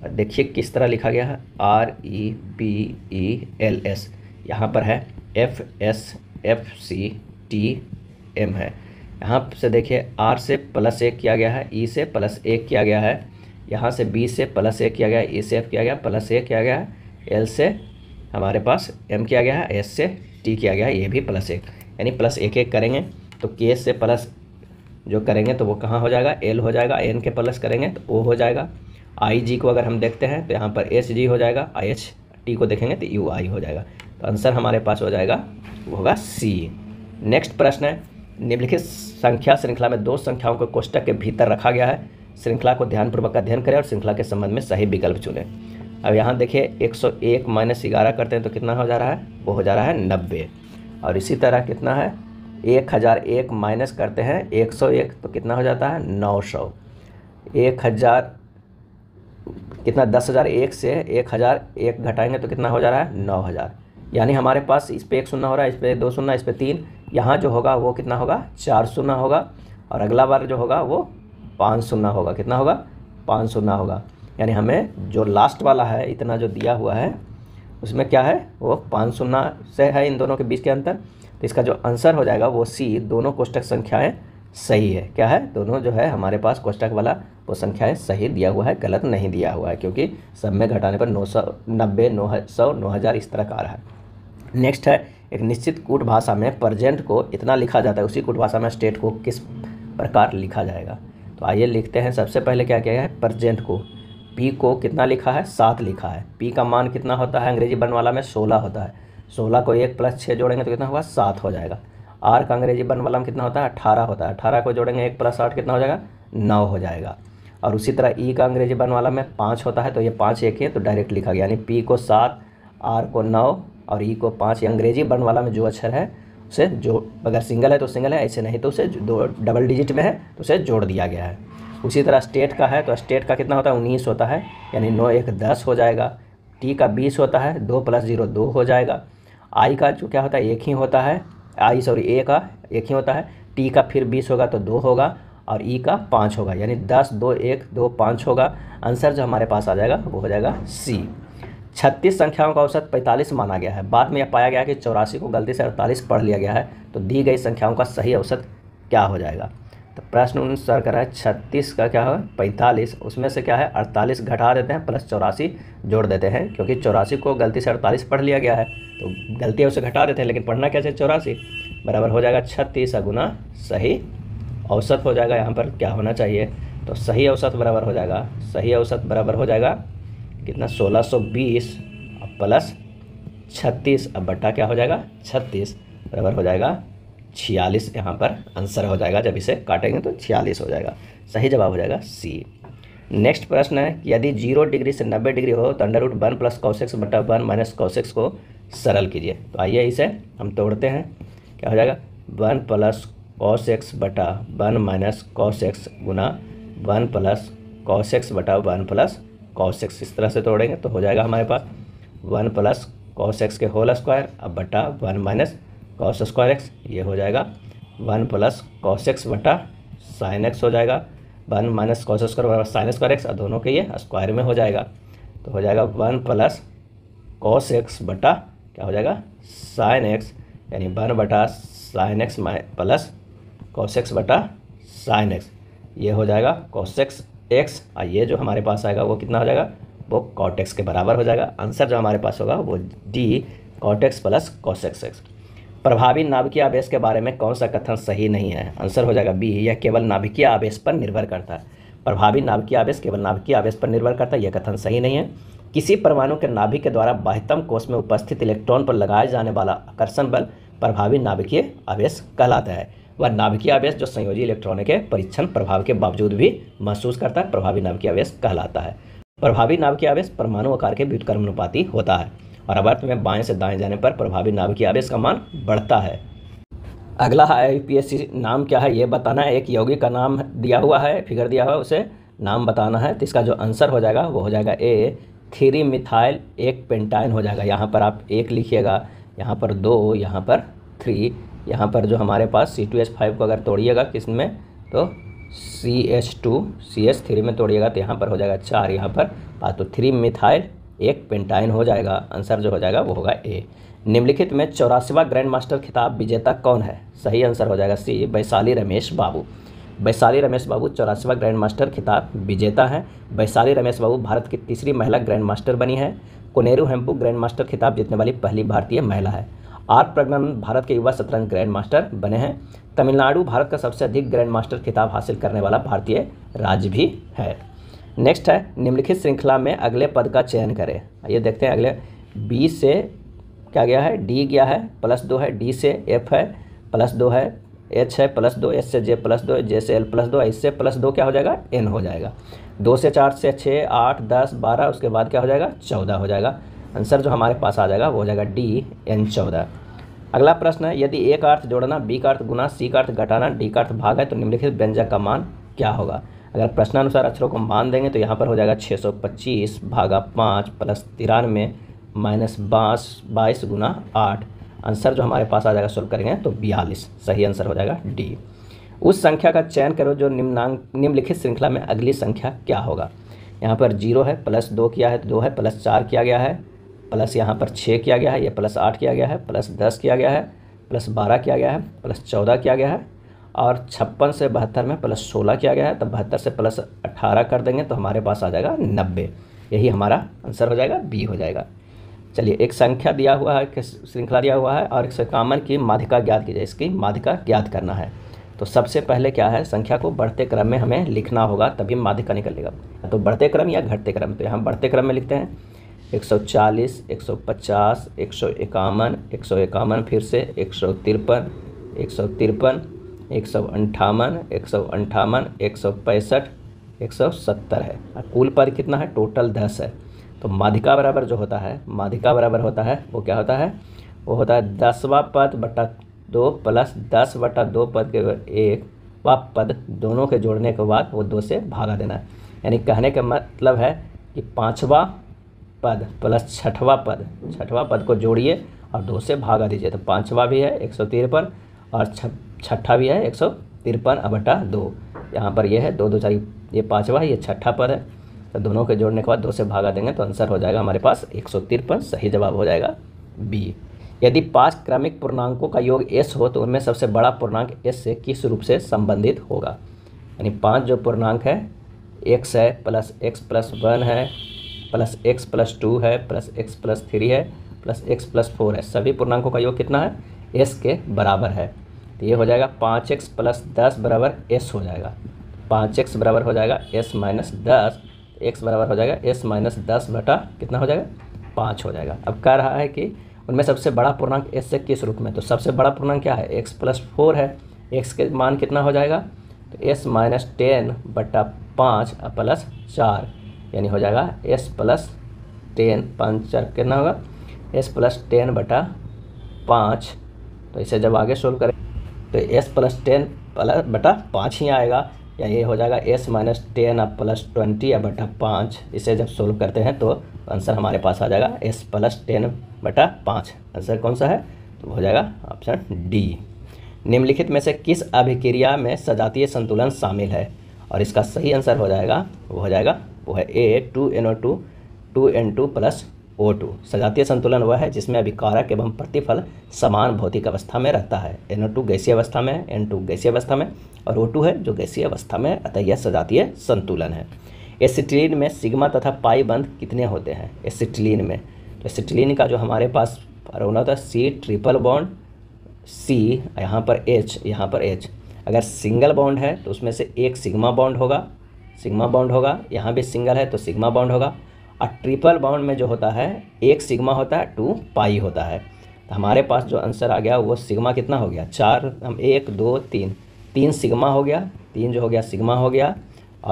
तो देखिए किस तरह लिखा गया है R E B E L S यहाँ पर है F S F C T M है यहाँ से देखिए आर से प्लस एक किया गया है ई से प्लस एक किया गया है यहाँ से बी से प्लस एक किया गया है ई से एफ किया गया प्लस ए किया गया है एल से हमारे पास एम किया गया है एस से टी किया गया है ये भी प्लस एक यानी प्लस एक एक करेंगे तो के से प्लस जो करेंगे तो वो कहाँ हो जाएगा एल हो जाएगा एन के प्लस करेंगे तो ओ हो जाएगा आई जी को अगर हम देखते हैं तो यहाँ पर एच जी हो जाएगा आई एच टी को देखेंगे तो यू आई हो जाएगा तो आंसर हमारे पास हो जाएगा वो होगा सी नेक्स्ट प्रश्न है निम्नलिखित संख्या श्रृंखला में दो संख्याओं को कोष्टक के भीतर रखा गया है श्रृंखला को ध्यानपूर्वक अध्ययन करें और श्रृंखला के संबंध में सही विकल्प चुनें अब यहाँ देखिए 101 सौ एक माइनस ग्यारह करते हैं तो कितना हो जा रहा है वो हो जा रहा है नब्बे और इसी तरह कितना है एक हज़ार एक माइनस करते हैं एक सौ एक तो कितना हो जाता है नौ सौ एक हज़ार कितना दस हज़ार एक से एक हज़ार एक घटाएंगे तो कितना हो जा रहा है नौ हज़ार यानी हमारे पास इस पर एक सुनना हो रहा है इस पर दो सुनना इस पर तीन यहाँ जो होगा वो कितना होगा चार सुनना होगा और अगला बार जो होगा वो पाँच सुनना होगा कितना होगा पाँच सुनना होगा यानी हमें जो लास्ट वाला है इतना जो दिया हुआ है उसमें क्या है वो पाँच सुनना से है इन दोनों के बीच के अंतर तो इसका जो आंसर हो जाएगा वो सी दोनों कोष्टक संख्याएं सही है क्या है दोनों जो है हमारे पास कोष्टक वाला वो संख्याएं सही दिया हुआ है गलत नहीं दिया हुआ है क्योंकि सब में घटाने पर नौ सौ नब्बे नौ सौ नौ हज़ार इस तरह का आ रहा है नेक्स्ट है एक निश्चित कूट भाषा में प्रजेंट को इतना लिखा जाता है उसी कूट भाषा में स्टेट को किस प्रकार लिखा जाएगा तो आइए लिखते हैं सबसे पहले क्या किया है प्रजेंट को पी को कितना लिखा है सात लिखा है पी का मान कितना होता है अंग्रेजी बनवाला में सोलह होता है सोलह को एक प्लस छः जोड़ेंगे तो कितना होगा सात हो जाएगा आर का अंग्रेजी बन वाला में कितना होता है अठारह होता है अठारह को जोड़ेंगे एक प्लस आठ कितना हो जाएगा नौ हो जाएगा और उसी तरह ई का अंग्रेजी बन वाला में पाँच होता है तो ये पाँच एक ही है तो डायरेक्ट लिखा गया यानी पी को सात आर को नौ और ई को पाँच अंग्रेजी बन वाला में जो अक्षर है उसे जो अगर सिंगल है तो सिंगल है ऐसे नहीं तो उसे दो डबल डिजिट में है तो उसे जोड़ दिया गया है उसी तरह स्टेट का है तो स्टेट का कितना होता है उन्नीस होता है यानी नौ एक दस हो जाएगा टी का बीस होता है दो प्लस जीरो दो हो जाएगा आई का जो क्या होता है एक ही होता है आई सॉरी ए का एक ही होता है टी का फिर बीस होगा तो दो होगा और ई का पाँच होगा यानी दस दो एक दो पाँच होगा आंसर जो हमारे पास आ जाएगा वो हो जाएगा सी छत्तीस संख्याओं का औसत पैंतालीस माना गया है बाद में यह पाया गया कि चौरासी को गलती से अड़तालीस पढ़ लिया गया है तो दी गई संख्याओं का सही औसत क्या हो जाएगा तो प्रश्न अनुसार कर रहा है छत्तीस का क्या है पैंतालीस उसमें से क्या है अड़तालीस घटा देते हैं प्लस चौरासी जोड़ देते हैं क्योंकि चौरासी को गलती से अड़तालीस पढ़ लिया गया है तो गलती है उसे घटा देते हैं लेकिन पढ़ना कैसे चौरासी बराबर हो जाएगा छत्तीस गुना सही औसत हो जाएगा यहाँ पर क्या होना चाहिए तो सही औसत बराबर हो जाएगा सही औसत बराबर हो जाएगा कितना सोलह सौ बीस प्लस छत्तीस अब बट्टा क्या हो जाएगा छत्तीस बराबर हो जाएगा छियालीस यहाँ पर आंसर हो जाएगा जब इसे काटेंगे तो छियालीस हो जाएगा सही जवाब हो जाएगा सी नेक्स्ट प्रश्न है कि यदि जीरो डिग्री से नब्बे डिग्री हो तो under root one plus cos x बटा वन माइनस कौशिक्स को सरल कीजिए तो आइए इसे हम तोड़ते हैं क्या हो जाएगा वन प्लस कॉश एक्स बटा वन माइनस कॉश एक्स गुना वन प्लस कॉश एक्स बटा वन प्लस कॉश एक्स इस तरह से तोड़ेंगे तो हो जाएगा हमारे पास वन प्लस कॉश एक्स के होल स्क्वायर अब बटा one minus cos square x ये हो जाएगा वन प्लस कॉस एक्स बटा साइन एक्स हो जाएगा one minus cos square sine square x और दोनों के ये स्क्वायर में हो जाएगा तो हो जाएगा वन प्लस कॉस एक्स बटा क्या हो जाएगा साइन एक्स यानी वन बटा sine x plus cos x बटा साइन एक्स ये हो जाएगा कॉस एक्स एक्स और ये जो हमारे पास आएगा वो कितना हो जाएगा वो कॉटेक्स के बराबर हो जाएगा आंसर जो हमारे पास होगा वो D cot x plus cos x x प्रभावी नाभिकीय आवेश के बारे में कौन सा कथन सही नहीं है आंसर हो जाएगा बी यह केवल नाभिकीय आवेश पर निर्भर करता है प्रभावी नाभिकीय आवेश केवल नाभिकीय आवेश पर निर्भर करता है यह कथन सही नहीं है किसी परमाणु के नाभिक के द्वारा बाह्यतम कोष में उपस्थित इलेक्ट्रॉन पर लगाए जाने वाला आकर्षण बल प्रभावी नाभिकीय आवेश कहलाता है वह नाभिकीय आवेश जो संयोजी इलेक्ट्रॉन के परीक्षण प्रभाव के बावजूद भी महसूस करता है प्रभावी नाभिकीय आवेश कहलाता है प्रभावी नाभिकीय आवेश परमाणु आकार के अनुपाति होता है और अवर्त में बाएं से दाएं जाने पर प्रभावी नाभिकीय आवेश का मान बढ़ता है अगला आईपीएससी नाम क्या है ये बताना है एक यौगिक का नाम दिया हुआ है फिगर दिया हुआ है उसे नाम बताना है तो इसका जो आंसर हो जाएगा वो हो जाएगा ए थ्री मिथाइल एक पेंटाइन हो जाएगा यहाँ पर आप एक लिखिएगा यहाँ पर दो यहाँ पर थ्री यहाँ पर जो हमारे पास सी टू एस फाइव को अगर तोड़िएगा किस में तो C S two C S three में तोड़िएगा तो यहाँ पर हो जाएगा चार यहाँ पर पाँच तो थ्री मिथाइल एक पेंटाइन हो जाएगा आंसर जो हो जाएगा वो होगा ए निम्नलिखित में चौरासीवा ग्रैंड मास्टर खिताब विजेता कौन है सही आंसर हो जाएगा सी वैशाली रमेश बाबू वैशाली रमेश बाबू चौरासीवा ग्रैंड मास्टर खिताब विजेता हैं वैशाली रमेश बाबू भारत की तीसरी महिला ग्रैंड मास्टर बनी है कोनेरू हेम्पू ग्रैंड मास्टर खिताब जीतने वाली पहली भारतीय महिला है आर प्रज्ञान भारत के युवा शतरंज ग्रैंड मास्टर बने हैं तमिलनाडु भारत का सबसे अधिक ग्रैंड मास्टर खिताब हासिल करने वाला भारतीय राज्य भी है नेक्स्ट है निम्नलिखित श्रृंखला में अगले पद का चयन करें ये देखते हैं अगले बी से क्या गया है डी गया है प्लस दो है डी से एफ है प्लस दो है एच है प्लस दो एस से जे प्लस दो जे से एल प्लस दो एस से प्लस दो क्या हो जाएगा एन हो जाएगा दो से चार से छः आठ दस बारह उसके बाद क्या हो जाएगा चौदह हो जाएगा आंसर जो हमारे पास आ जाएगा वो हो जाएगा डी एन चौदह अगला प्रश्न है यदि एक का अर्थ जोड़ना बी का अर्थ गुना सी का अर्थ घटाना डी का अर्थ भाग है तो निम्नलिखित व्यंजक का मान क्या होगा अगर प्रश्नानुसार अक्षरों को मान देंगे तो यहाँ पर हो जाएगा 625 भागा पाँच प्लस तिरानवे माइनस बास बाईस गुना आठ आंसर जो हमारे पास आ जाएगा सोल्व करेंगे तो बयालीस सही आंसर हो जाएगा डी उस संख्या का चयन करो जो निम्नांक निम्नलिखित श्रृंखला में अगली संख्या क्या होगा यहाँ पर जीरो है प्लस दो किया है तो दो है प्लस चार किया गया है प्लस यहाँ पर छः किया गया है ये प्लस आठ किया गया है प्लस दस किया गया है प्लस बारह किया गया है प्लस चौदह किया गया है और छप्पन से बहत्तर में प्लस सोलह किया गया है तब बहत्तर से प्लस अट्ठारह कर देंगे तो हमारे पास आ जाएगा नब्बे यही हमारा आंसर हो जाएगा बी हो जाएगा चलिए एक संख्या दिया हुआ है श्रृंखला दिया हुआ है और एक कॉमन की माधिका ज्ञात की जाए इसकी माधिका ज्ञात करना है तो सबसे पहले क्या है संख्या को बढ़ते क्रम में हमें लिखना होगा तभी माधिका निकलेगा तो बढ़ते क्रम या घटते क्रम पर तो हम बढ़ते क्रम में लिखते हैं 140, 150, एक सौ इक्यावन फिर से एक सौ तिरपन एक सौ तिरपन एक सौ अंठावन एक सौ अंठावन एक सौ पैंसठ एक सौ सत्तर है और कुल पद कितना है टोटल दस है तो माधिका बराबर जो होता है माधिका बराबर होता है वो क्या होता है वो होता है दसवा पद बटा दो प्लस दस बटा दो पद के एक व पद दोनों के जोड़ने के बाद वो दो से भागा देना है यानी कहने का मतलब है कि पाँचवा पद प्लस छठवा पद छठवा पद को जोड़िए और दो से भागा दीजिए तो पाँचवा भी है एक सौ तिरपन और छ छठा भी है एक सौ तिरपन बटा दो यहाँ पर ये है दो दो चार ये पाँचवा है ये छठा पर है तो दोनों के जोड़ने के बाद दो से भागा देंगे तो आंसर हो जाएगा हमारे पास एक सौ तिरपन सही जवाब हो जाएगा बी यदि पांच क्रमिक पूर्णांकों का योग एस हो तो उनमें सबसे बड़ा पूर्णांक एस से किस रूप से संबंधित होगा यानी पाँच जो पूर्णांक है एक्स है प्लस एक्स प्लस वन है प्लस एक्स प्लस टू है प्लस एक्स प्लस थ्री है प्लस एक्स प्लस फोर है सभी पूर्णांकों का योग कितना है एस के बराबर है तो ये हो जाएगा पाँच एक्स प्लस दस बराबर एस हो जाएगा पाँच एक्स बराबर हो जाएगा एस माइनस दस एक्स बराबर हो जाएगा एस माइनस दस बटा कितना हो जाएगा पाँच हो जाएगा अब कह रहा है कि उनमें सबसे बड़ा पूर्णांक एस से किस रूप में तो सबसे बड़ा पूर्णांक क्या है एक्स प्लस फोर है एक्स के मान कितना हो जाएगा तो एस माइनस टेन बटा पाँच प्लस चार यानी हो जाएगा एस प्लस टेन पाँच चार कितना होगा एस प्लस टेन बटा पाँच तो इसे जब आगे सोल्व करें तो एस प्लस टेन प्लस बटा पाँच ही आएगा या ये हो जाएगा एस माइनस टेन अब प्लस ट्वेंटी या बटा पाँच इसे जब सोल्व करते हैं तो आंसर हमारे पास आ जाएगा एस प्लस टेन बटा पाँच आंसर कौन सा है तो हो जाएगा ऑप्शन डी निम्नलिखित में से किस अभिक्रिया में सजातीय संतुलन शामिल है और इसका सही आंसर हो जाएगा वो हो जाएगा वो है A two N O two two N two plus O two सजातीय संतुलन वह है जिसमें अभिकारक एवं प्रतिफल समान भौतिक अवस्था में रहता है NO2 टू गैसीय अवस्था में है एन टू गैसीय अवस्था में और ओ टू है जो गैसीय अवस्था में अतः यह सजातीय संतुलन है एसिटिलीन में सिग्मा तथा पाई बंध कितने होते हैं एसिटिलीन में तो एसिटिलीन का जो हमारे पास फॉर्मूला होता है सी ट्रिपल बॉन्ड सी यहाँ पर एच यहाँ पर एच अगर सिंगल बॉन्ड है तो उसमें से एक सिग्मा बॉन्ड होगा सिग्मा बॉन्ड होगा यहाँ भी सिंगल है तो सिग्मा बॉन्ड होगा और ट्रिपल बाउंड में जो होता है एक सिग्मा होता है टू पाई होता है तो हमारे पास जो आंसर आ गया वो सिग्मा कितना हो गया चार हम एक दो तीन तीन सिग्मा हो गया तीन जो हो गया सिग्मा हो गया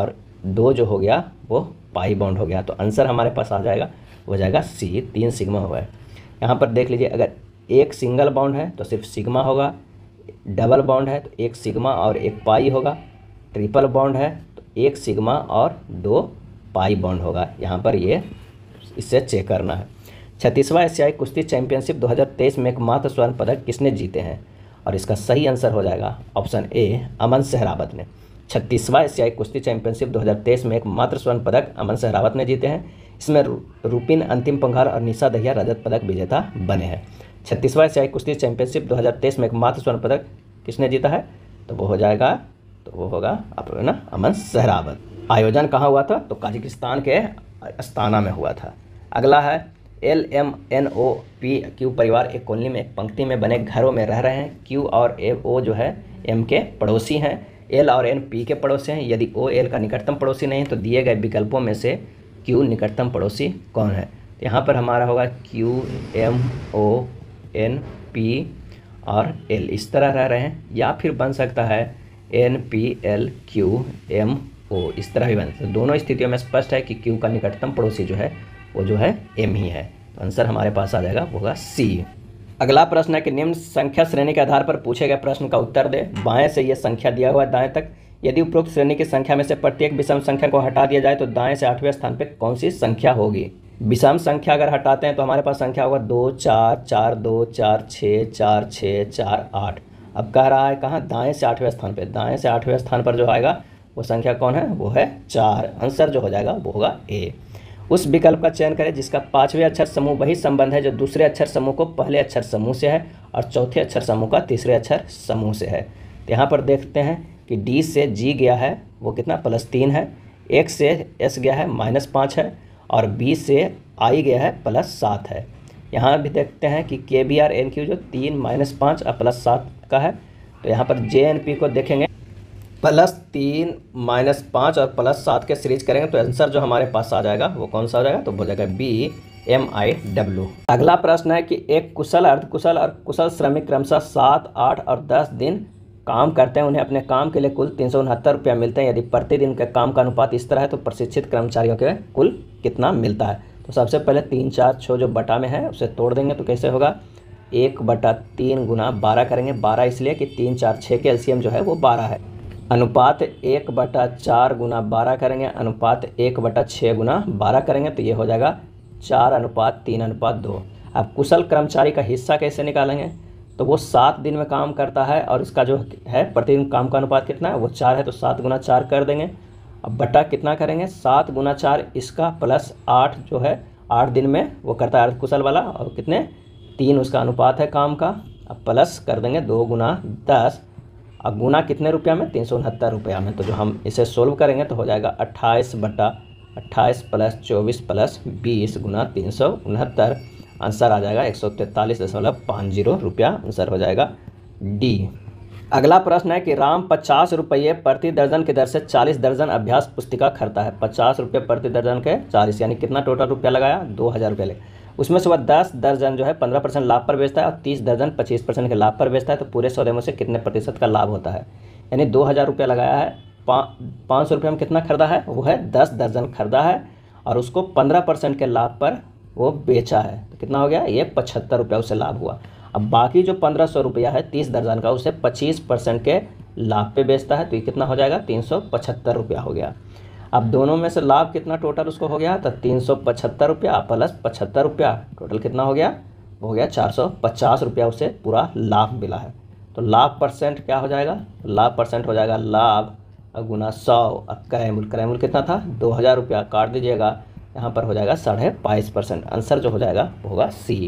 और दो जो हो गया वो पाई बाउंड हो गया तो आंसर हमारे पास आ जाएगा वो जाएगा सी तीन सिग्मा हुआ है यहाँ पर देख लीजिए अगर एक सिंगल बाउंड है तो सिर्फ सिग्मा होगा डबल बाउंड है तो एक सिग्मा और एक पाई होगा ट्रिपल बाउंड है तो एक सिग्मा और दो पाई बॉन्ड होगा यहाँ पर ये इसे चेक करना है छत्तीसवां एशियाई कुश्ती चैंपियनशिप 2023 में एकमात्र स्वर्ण पदक किसने जीते हैं और इसका सही आंसर हो जाएगा ऑप्शन ए अमन सहरावत ने छत्तीसवां एशियाई कुश्ती चैंपियनशिप 2023 में एकमात्र स्वर्ण पदक अमन सहरावत ने जीते हैं इसमें रूपिन अंतिम पंघार और निशा दहिया रजत पदक विजेता बने हैं छत्तीसवां एशियाई कुश्ती चैंपियनशिप दो में एकमात्र स्वर्ण पदक किसने जीता है तो वो हो जाएगा तो वो होगा आप ना अमन सहरावत आयोजन कहाँ हुआ था तो काजिकिस्तान के अस्ताना में हुआ था अगला है L M N O P Q परिवार एक कॉलोनी में एक पंक्ति में बने घरों में रह रहे हैं क्यू और ए ओ जो है एम के पड़ोसी हैं एल और एन पी के पड़ोसी हैं यदि ओ एल का निकटतम पड़ोसी नहीं है तो दिए गए विकल्पों में से क्यू निकटतम पड़ोसी कौन है तो यहाँ पर हमारा होगा Q M O N P और एल इस तरह रह रहे हैं या फिर बन सकता है N P L Q M O इस तरह भी बन सकता तो है दोनों स्थितियों में स्पष्ट है कि क्यू का निकटतम पड़ोसी जो है वो जो है एम ही है तो आंसर हमारे पास आ जाएगा होगा सी अगला प्रश्न है कि निम्न संख्या श्रेणी के आधार पर पूछे गए प्रश्न का उत्तर दे बाएं से यह संख्या दिया हुआ है दाएं तक यदि उपरोक्त श्रेणी की संख्या में से प्रत्येक विषम संख्या को हटा दिया जाए तो दाएं से आठवें स्थान पर कौन सी संख्या होगी विषम संख्या अगर हटाते हैं तो हमारे पास संख्या होगा दो चार चार दो चार छः चार छः चार आठ अब कह रहा है कहाँ दाएँ से आठवें स्थान पर दाएँ से आठवें स्थान पर जो आएगा वो संख्या कौन है वो है चार आंसर जो हो जाएगा वो होगा ए उस विकल्प का चयन करें जिसका पाँचवें अक्षर समूह वही संबंध है जो दूसरे अक्षर समूह को पहले अक्षर समूह से है और चौथे अक्षर समूह का तीसरे अक्षर समूह से है तो यहाँ पर देखते हैं कि डी से जी गया है वो कितना प्लस तीन है एक से एस गया है माइनस पाँच है और बी से आई गया है प्लस सात है यहाँ भी देखते हैं कि के बी आर एन क्यू जो तीन माइनस पाँच और प्लस सात का है तो यहाँ पर जे एन पी को देखेंगे प्लस तीन माइनस पाँच और प्लस सात के सीरीज करेंगे तो आंसर जो हमारे पास आ जाएगा वो कौन सा हो जाएगा तो हो जाएगा बी एम आई डब्ल्यू अगला प्रश्न है कि एक कुशल अर्ध कुशल और कुशल श्रमिक क्रमशः सात आठ और दस दिन काम करते हैं उन्हें अपने काम के लिए कुल तीन सौ उनहत्तर रुपया मिलते हैं यदि प्रतिदिन के काम का अनुपात इस तरह है तो प्रशिक्षित कर्मचारियों के कुल कितना मिलता है तो सबसे पहले तीन चार छः जो बटा में है उसे तोड़ देंगे तो कैसे होगा एक बटा तीन गुना बारह करेंगे बारह इसलिए कि तीन चार छः के एलसीएम जो है वो बारह है अनुपात एक बटा चार गुना बारह करेंगे अनुपात एक बटा छः गुना बारह करेंगे तो ये हो जाएगा चार अनुपात तीन अनुपात दो अब कुशल कर्मचारी का हिस्सा कैसे निकालेंगे तो वो सात दिन में काम करता है और इसका जो है प्रतिदिन काम का अनुपात कितना है वो चार है तो सात गुना चार कर देंगे अब बटा कितना करेंगे सात गुना चार इसका प्लस आठ जो है आठ दिन में वो करता है कुशल वाला और कितने तीन उसका अनुपात है काम का अब प्लस कर देंगे दो गुना दस और गुना कितने रुपया में तीन सौ उनहत्तर रुपया में तो जो हम इसे सोल्व करेंगे तो हो जाएगा अट्ठाईस बटा अट्ठाईस प्लस चौबीस प्लस बीस गुना तीन सौ उनहत्तर आंसर आ जाएगा एक सौ तैंतालीस दशमलव पाँच जीरो रुपया आंसर हो जाएगा डी अगला प्रश्न है कि राम पचास रुपये प्रति दर्जन की दर से चालीस दर्जन अभ्यास पुस्तिका खरीदता है पचास रुपये प्रति दर्जन के चालीस यानी कितना टोटल रुपया लगाया दो हज़ार रुपये लगे उसमें से वह दस दर्जन जो है पंद्रह परसेंट लाभ पर बेचता है और तीस दर्जन पच्चीस परसेंट के लाभ पर बेचता है तो पूरे सौदे में से कितने प्रतिशत का लाभ होता है यानी दो हज़ार रुपया लगाया है पाँच सौ रुपये में कितना खरीदा है वो है दस दर्जन खरीदा है और उसको पंद्रह परसेंट के लाभ पर वो बेचा है तो कितना हो गया ये पचहत्तर रुपया उसे लाभ हुआ अब बाकी जो पंद्रह सौ रुपया है तीस दर्जन का उसे पच्चीस परसेंट के लाभ पे बेचता है तो ये कितना हो जाएगा तीन सौ पचहत्तर रुपया हो गया अब दोनों में से लाभ कितना टोटल उसको हो गया तो तीन सौ पचहत्तर रुपया प्लस पचहत्तर रुपया टोटल कितना हो गया हो गया चार सौ पचास रुपया उसे पूरा लाभ मिला है तो लाभ परसेंट क्या हो जाएगा लाभ परसेंट हो जाएगा लाभ गुना सौ और कैमुल कितना था दो हज़ार रुपया काट दीजिएगा यहाँ पर हो जाएगा साढ़े बाईस परसेंट आंसर जो हो जाएगा होगा सी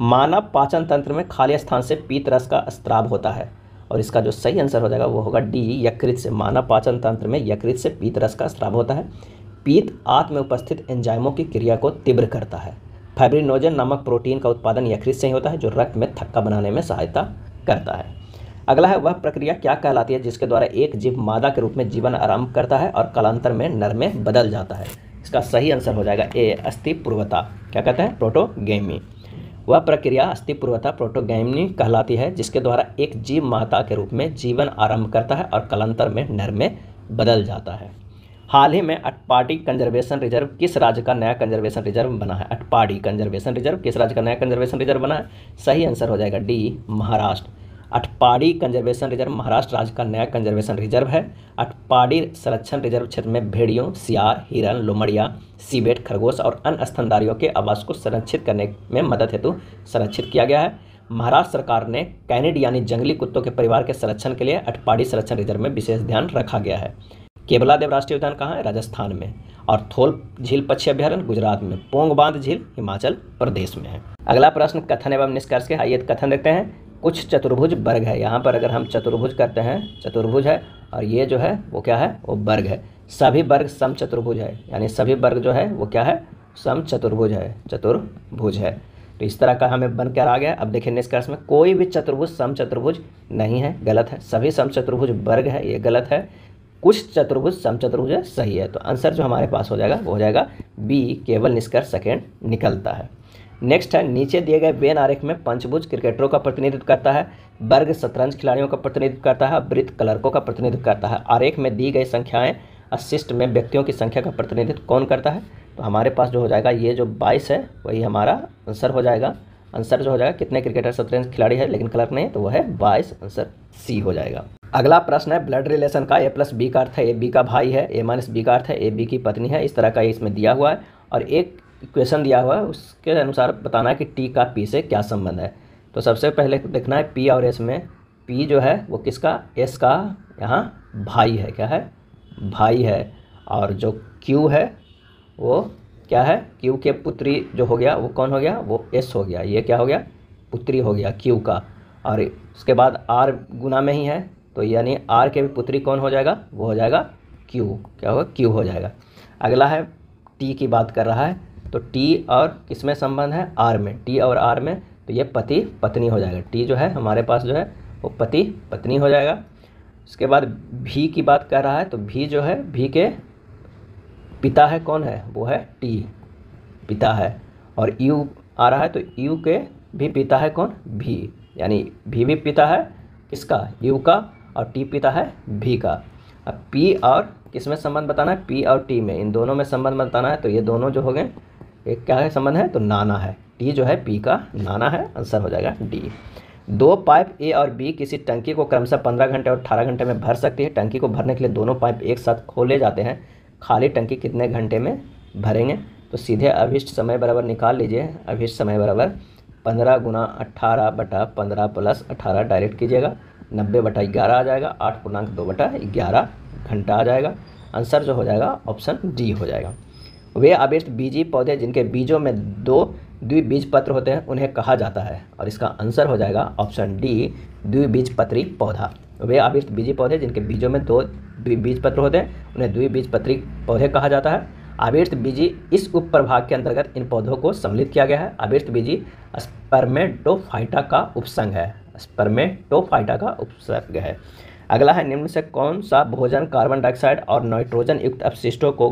मानव पाचन तंत्र में खाली स्थान से पीत रस का स्त्राव होता है और इसका जो सही आंसर हो जाएगा वो होगा डी यकृत से मानव पाचन तंत्र में यकृत से पीत रस का स्राव होता है पीत आत में उपस्थित एंजाइमों की क्रिया को तीव्र करता है फाइब्रिनोजन नामक प्रोटीन का उत्पादन यकृत से ही होता है जो रक्त में थक्का बनाने में सहायता करता है अगला है वह प्रक्रिया क्या कहलाती है जिसके द्वारा एक जीव मादा के रूप में जीवन आरंभ करता है और कालांतर में नर में बदल जाता है इसका सही आंसर हो जाएगा ए अस्थि पूर्वता क्या कहते हैं प्रोटोगेमी वह प्रक्रिया अस्थिपूर्वता प्रोटोगैमनी कहलाती है जिसके द्वारा एक जीव माता के रूप में जीवन आरंभ करता है और कलंतर में नर में बदल जाता है हाल ही में अटपाटी कंजर्वेशन रिजर्व किस राज्य का नया कंजर्वेशन रिजर्व बना है अटपाटी कंजर्वेशन रिजर्व किस राज्य का नया कंजर्वेशन रिजर्व बना है सही आंसर हो जाएगा D Maharashtra Atpadi conservation reserve Maharashtra राज्य का नया कंजर्वेशन रिजर्व है अटपाड़ी संरक्षण रिजर्व क्षेत्र में भेड़ियों सियार हिरण लोमड़िया सीबेट खरगोश और अन्य स्तनदारियों के आवास को संरक्षित करने में मदद हेतु संरक्षित किया गया है महाराष्ट्र सरकार ने कैनिड यानी जंगली कुत्तों के परिवार के संरक्षण के लिए अटपाड़ी संरक्षण रिजर्व में विशेष ध्यान रखा गया है देव राष्ट्रीय उद्यान कहाँ है राजस्थान में और थोल झील पक्षी अभ्यारण गुजरात में पोंग बांध झील हिमाचल प्रदेश में है अगला प्रश्न कथन एवं निष्कर्ष के आइए कथन देखते हैं कुछ चतुर्भुज वर्ग है यहाँ पर अगर हम चतुर्भुज करते हैं चतुर्भुज है और ये जो है वो क्या है वो वर्ग है सभी वर्ग सम चतुर्भुज है यानी सभी वर्ग जो है वो क्या है सम चतुर्भुज है चतुर्भुज है तो इस तरह का हमें बन कर आ गया अब देखिए निष्कर्ष में कोई भी चतुर्भुज सम चतुर्भुज नहीं है गलत है सभी सम चतुर्भुज वर्ग है ये गलत है कुछ चतुर्भुज सम चतुर्भुज सही है तो आंसर जो हमारे पास हो जाएगा वो हो जाएगा बी केवल निष्कर्ष सेकेंड निकलता है नेक्स्ट है नीचे दिए गए बेन आरेख में पंचभुज क्रिकेटरों का प्रतिनिधित्व करता है वर्ग शतरंज खिलाड़ियों का प्रतिनिधित्व करता है वृत्त क्लर्कों का प्रतिनिधित्व करता है आरेख में दी गई संख्याएं असिस्ट में व्यक्तियों की संख्या का प्रतिनिधित्व कौन करता है तो हमारे पास जो हो जाएगा ये जो बाईस है वही हमारा आंसर हो जाएगा आंसर जो हो जाएगा कितने क्रिकेटर शतरंज खिलाड़ी है लेकिन क्लर्क नहीं तो वह है बाईस आंसर सी हो जाएगा अगला प्रश्न है ब्लड रिलेशन का ए प्लस बी का अर्थ है ए बी का भाई है ए माइनस बी का अर्थ है ए बी की पत्नी है इस तरह का इसमें दिया हुआ है और एक क्वेश्चन दिया हुआ है उसके अनुसार बताना है कि टी का पी से क्या संबंध है तो सबसे पहले देखना है पी और एस में पी जो है वो किसका एस का यहाँ भाई है क्या है भाई है और जो क्यू है वो क्या है क्यू के पुत्री जो हो गया वो कौन हो गया वो एस हो गया ये क्या हो गया पुत्री हो गया क्यू का और उसके बाद आर गुना में ही है तो यानी आर के भी पुत्री कौन हो जाएगा वो हो जाएगा क्यू क्या होगा क्यू हो जाएगा अगला है टी की बात कर रहा है तो टी और किसमें संबंध है आर में टी और आर में तो ये पति पत्नी हो जाएगा टी जो है हमारे पास जो है वो पति पत्नी हो जाएगा उसके बाद भी की बात कर रहा है तो भी जो है भी के पिता है कौन है वो है टी पिता है और यू आ रहा है तो यू के भी पिता है कौन भी यानी भी भी पिता है किसका यू का और टी पिता है भी का अब पी और किसमें संबंध बताना है पी और टी में इन दोनों में संबंध बताना है तो ये दोनों जो हो गए एक क्या है संबंध है तो नाना है टी जो है पी का नाना है आंसर हो जाएगा डी दो पाइप ए और बी किसी टंकी को क्रमशः पंद्रह घंटे और अठारह घंटे में भर सकती है टंकी को भरने के लिए दोनों पाइप एक साथ खोले जाते हैं खाली टंकी कितने घंटे में भरेंगे तो सीधे अभिष्ट समय बराबर निकाल लीजिए अभिष्ट समय बराबर पंद्रह गुना अट्ठारह बटा पंद्रह प्लस अट्ठारह डायरेक्ट कीजिएगा नब्बे बटा ग्यारह आ जाएगा आठ पूर्णांक दो बटा ग्यारह घंटा आ जाएगा आंसर जो हो जाएगा ऑप्शन डी हो जाएगा वे अभिष्ट बीजी पौधे जिनके बीजों में दो द्विबीज पत्र होते हैं उन्हें कहा जाता है और इसका आंसर हो जाएगा ऑप्शन डी द्विबीज पत्री पौधा वे अभिष्ट बीजी पौधे जिनके बीजों में दो द्विबीज पत्र होते हैं उन्हें द्विबीज पत्री पौधे कहा जाता है आविष्ट बीजी इस उप प्रभाग के अंतर्गत इन पौधों को सम्मिलित किया गया है आविष्ट बीजी स्पर्मेटोफाइटा का उपसंग है स्पर्मेटोफाइटा का उपसंग है अगला है निम्न से कौन सा भोजन कार्बन डाइऑक्साइड और नाइट्रोजन युक्त अपशिष्टों को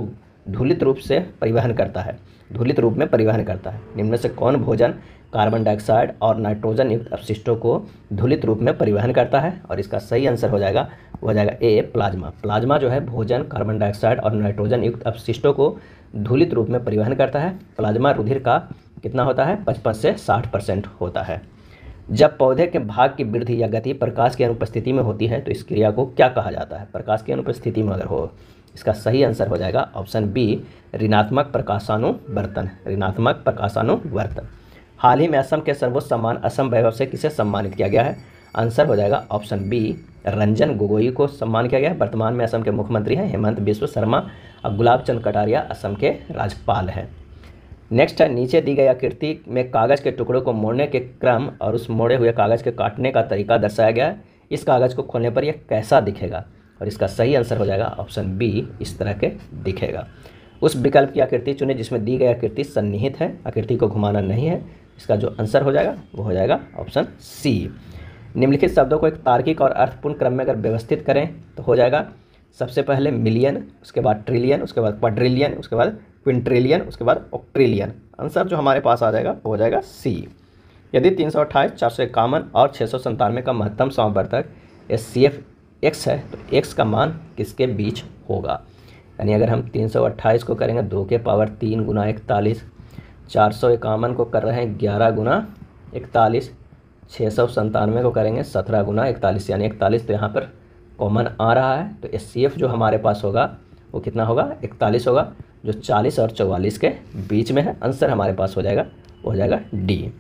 धूलित रूप से परिवहन करता है धूलित रूप में परिवहन करता है निम्न से कौन भोजन कार्बन डाइऑक्साइड और नाइट्रोजन युक्त अपशिष्टों को धूलित रूप में परिवहन करता है और इसका सही आंसर हो जाएगा हो जाएगा ए प्लाज्मा प्लाज्मा जो है भोजन कार्बन डाइऑक्साइड और नाइट्रोजन युक्त अपशिष्टों को धूलित रूप में परिवहन करता है प्लाज्मा रुधिर का कितना होता है पचपन से साठ परसेंट होता है जब पौधे के भाग की वृद्धि या गति प्रकाश की अनुपस्थिति में होती है तो इस क्रिया को क्या कहा जाता है प्रकाश की अनुपस्थिति में अगर हो इसका सही आंसर हो जाएगा ऑप्शन बी ऋणात्मक प्रकाशानुवर्तन ऋणात्मक प्रकाशानुवर्तन हाल ही में असम के सर्वोच्च सम्मान असम वैभव से किसे सम्मानित किया गया है आंसर हो जाएगा ऑप्शन बी रंजन गोगोई को सम्मान किया गया है वर्तमान में असम के मुख्यमंत्री हैं हेमंत बिश्व शर्मा और गुलाब चंद कटारिया असम के राज्यपाल हैं नेक्स्ट है नीचे दी गई आकृति में कागज़ के टुकड़ों को मोड़ने के क्रम और उस मोड़े हुए कागज़ के काटने का तरीका दर्शाया गया है इस कागज़ को खोलने पर यह कैसा दिखेगा और इसका सही आंसर हो जाएगा ऑप्शन बी इस तरह के दिखेगा उस विकल्प की आकृति चुने जिसमें दी गई आकृति सन्निहित है आकृति को घुमाना नहीं है इसका जो आंसर हो जाएगा वो हो जाएगा ऑप्शन सी निम्नलिखित शब्दों को एक तार्किक और अर्थपूर्ण क्रम में अगर व्यवस्थित करें तो हो जाएगा सबसे पहले मिलियन उसके बाद ट्रिलियन उसके बाद क्वाड्रिलियन उसके बाद क्विंट्रिलियन उसके बाद ऑक्ट्रिलियन आंसर जो हमारे पास आ जाएगा वो हो जाएगा सी यदि तीन सौ अट्ठाईस चार सौ इक्यावन और छः सौ संतानवे का महत्तम संवर्धक एस सी एफ एक्स है तो एक्स का मान किसके बीच होगा यानी अगर हम तीन सौ अट्ठाईस को करेंगे दो के पावर तीन गुना इकतालीस चार सौ इक्यावन को कर रहे हैं ग्यारह गुना इकतालीस छः सौ संतानवे को करेंगे सत्रह गुना इकतालीस यानी इकतालीस तो यहाँ पर कॉमन आ रहा है तो एस जो हमारे पास होगा वो कितना होगा इकतालीस होगा जो चालीस और चौवालीस के बीच में है आंसर हमारे पास हो जाएगा वो हो जाएगा डी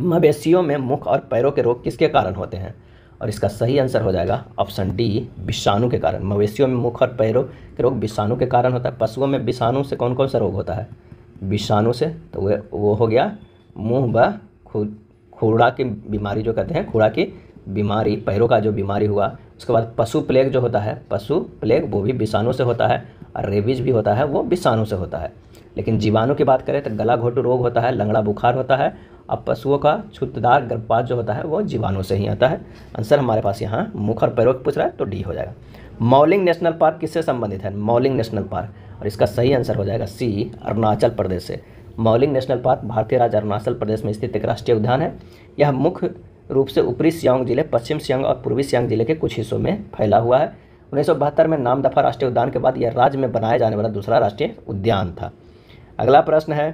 मवेशियों में मुख और पैरों के रोग किसके कारण होते हैं और इसका सही आंसर हो जाएगा ऑप्शन डी विषाणु के कारण मवेशियों में मुख और पैरों के रोग विषाणु के कारण होता है पशुओं में विषाणु से कौन कौन सा रोग होता है विषाणु से तो वह वो हो गया मुँह व खुड़ा की बीमारी जो कहते हैं खुड़ा की बीमारी पैरों का जो बीमारी हुआ उसके बाद पशु प्लेग जो होता है पशु प्लेग वो भी विषाणु से होता है और रेबीज भी होता है वो विषाणु से होता है लेकिन जीवाणु की बात करें तो गला घोटू रोग होता है लंगड़ा बुखार होता है अब पशुओं का छूतदार गर्भपात जो होता है वो जीवाणु से ही आता है आंसर हमारे पास यहाँ मुख और पैरों पूछ रहा है तो डी हो जाएगा मौलिंग नेशनल पार्क किससे संबंधित है मौलिंग नेशनल पार्क और इसका सही आंसर हो जाएगा सी अरुणाचल प्रदेश से मौलिंग नेशनल पार्क भारतीय राज्य अरुणाचल प्रदेश में स्थित एक राष्ट्रीय उद्यान है यह मुख्य रूप से ऊपरी सियांग जिले पश्चिम सियांग और पूर्वी सियांग जिले के कुछ हिस्सों में फैला हुआ है उन्नीस में नाम दफा राष्ट्रीय उद्यान के बाद यह राज्य में बनाया जाने वाला दूसरा राष्ट्रीय उद्यान था अगला प्रश्न है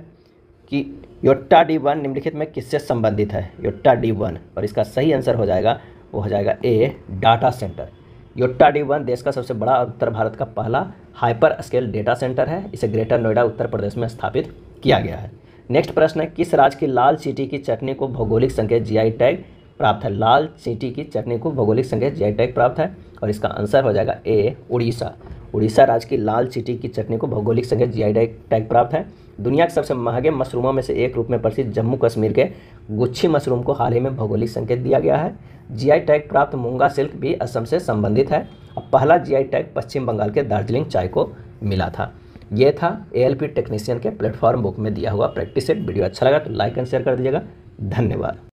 कि योट्टा डी वन निम्नलिखित में किससे संबंधित है योट्टा डी वन और इसका सही आंसर हो जाएगा वो हो जाएगा A data centre Yotta D one देश का सबसे बड़ा उत्तर भारत का पहला हाइपर स्केल डेटा सेंटर है इसे ग्रेटर नोएडा उत्तर प्रदेश में स्थापित किया गया है नेक्स्ट प्रश्न है किस राज्य की लाल चीटी की चटनी को भौगोलिक संकेत जी टैग प्राप्त है लाल चीटी की चटनी को भौगोलिक संकेत जी टैग प्राप्त है और इसका आंसर हो जाएगा ए उड़ीसा उड़ीसा राज्य की लाल चीटी की चटनी को भौगोलिक संकेत जी टैग प्राप्त है दुनिया के सबसे महंगे मशरूमों में से एक रूप में प्रसिद्ध जम्मू कश्मीर के गुच्छी मशरूम को हाल ही में भौगोलिक संकेत दिया गया है जीआई टैग प्राप्त मूंगा सिल्क भी असम से संबंधित है और पहला जीआई टैग पश्चिम बंगाल के दार्जिलिंग चाय को मिला था यह था ए टेक्नीशियन के प्लेटफॉर्म बुक में दिया हुआ प्रैक्टिस सेट वीडियो अच्छा लगा तो लाइक एंड शेयर कर दीजिएगा धन्यवाद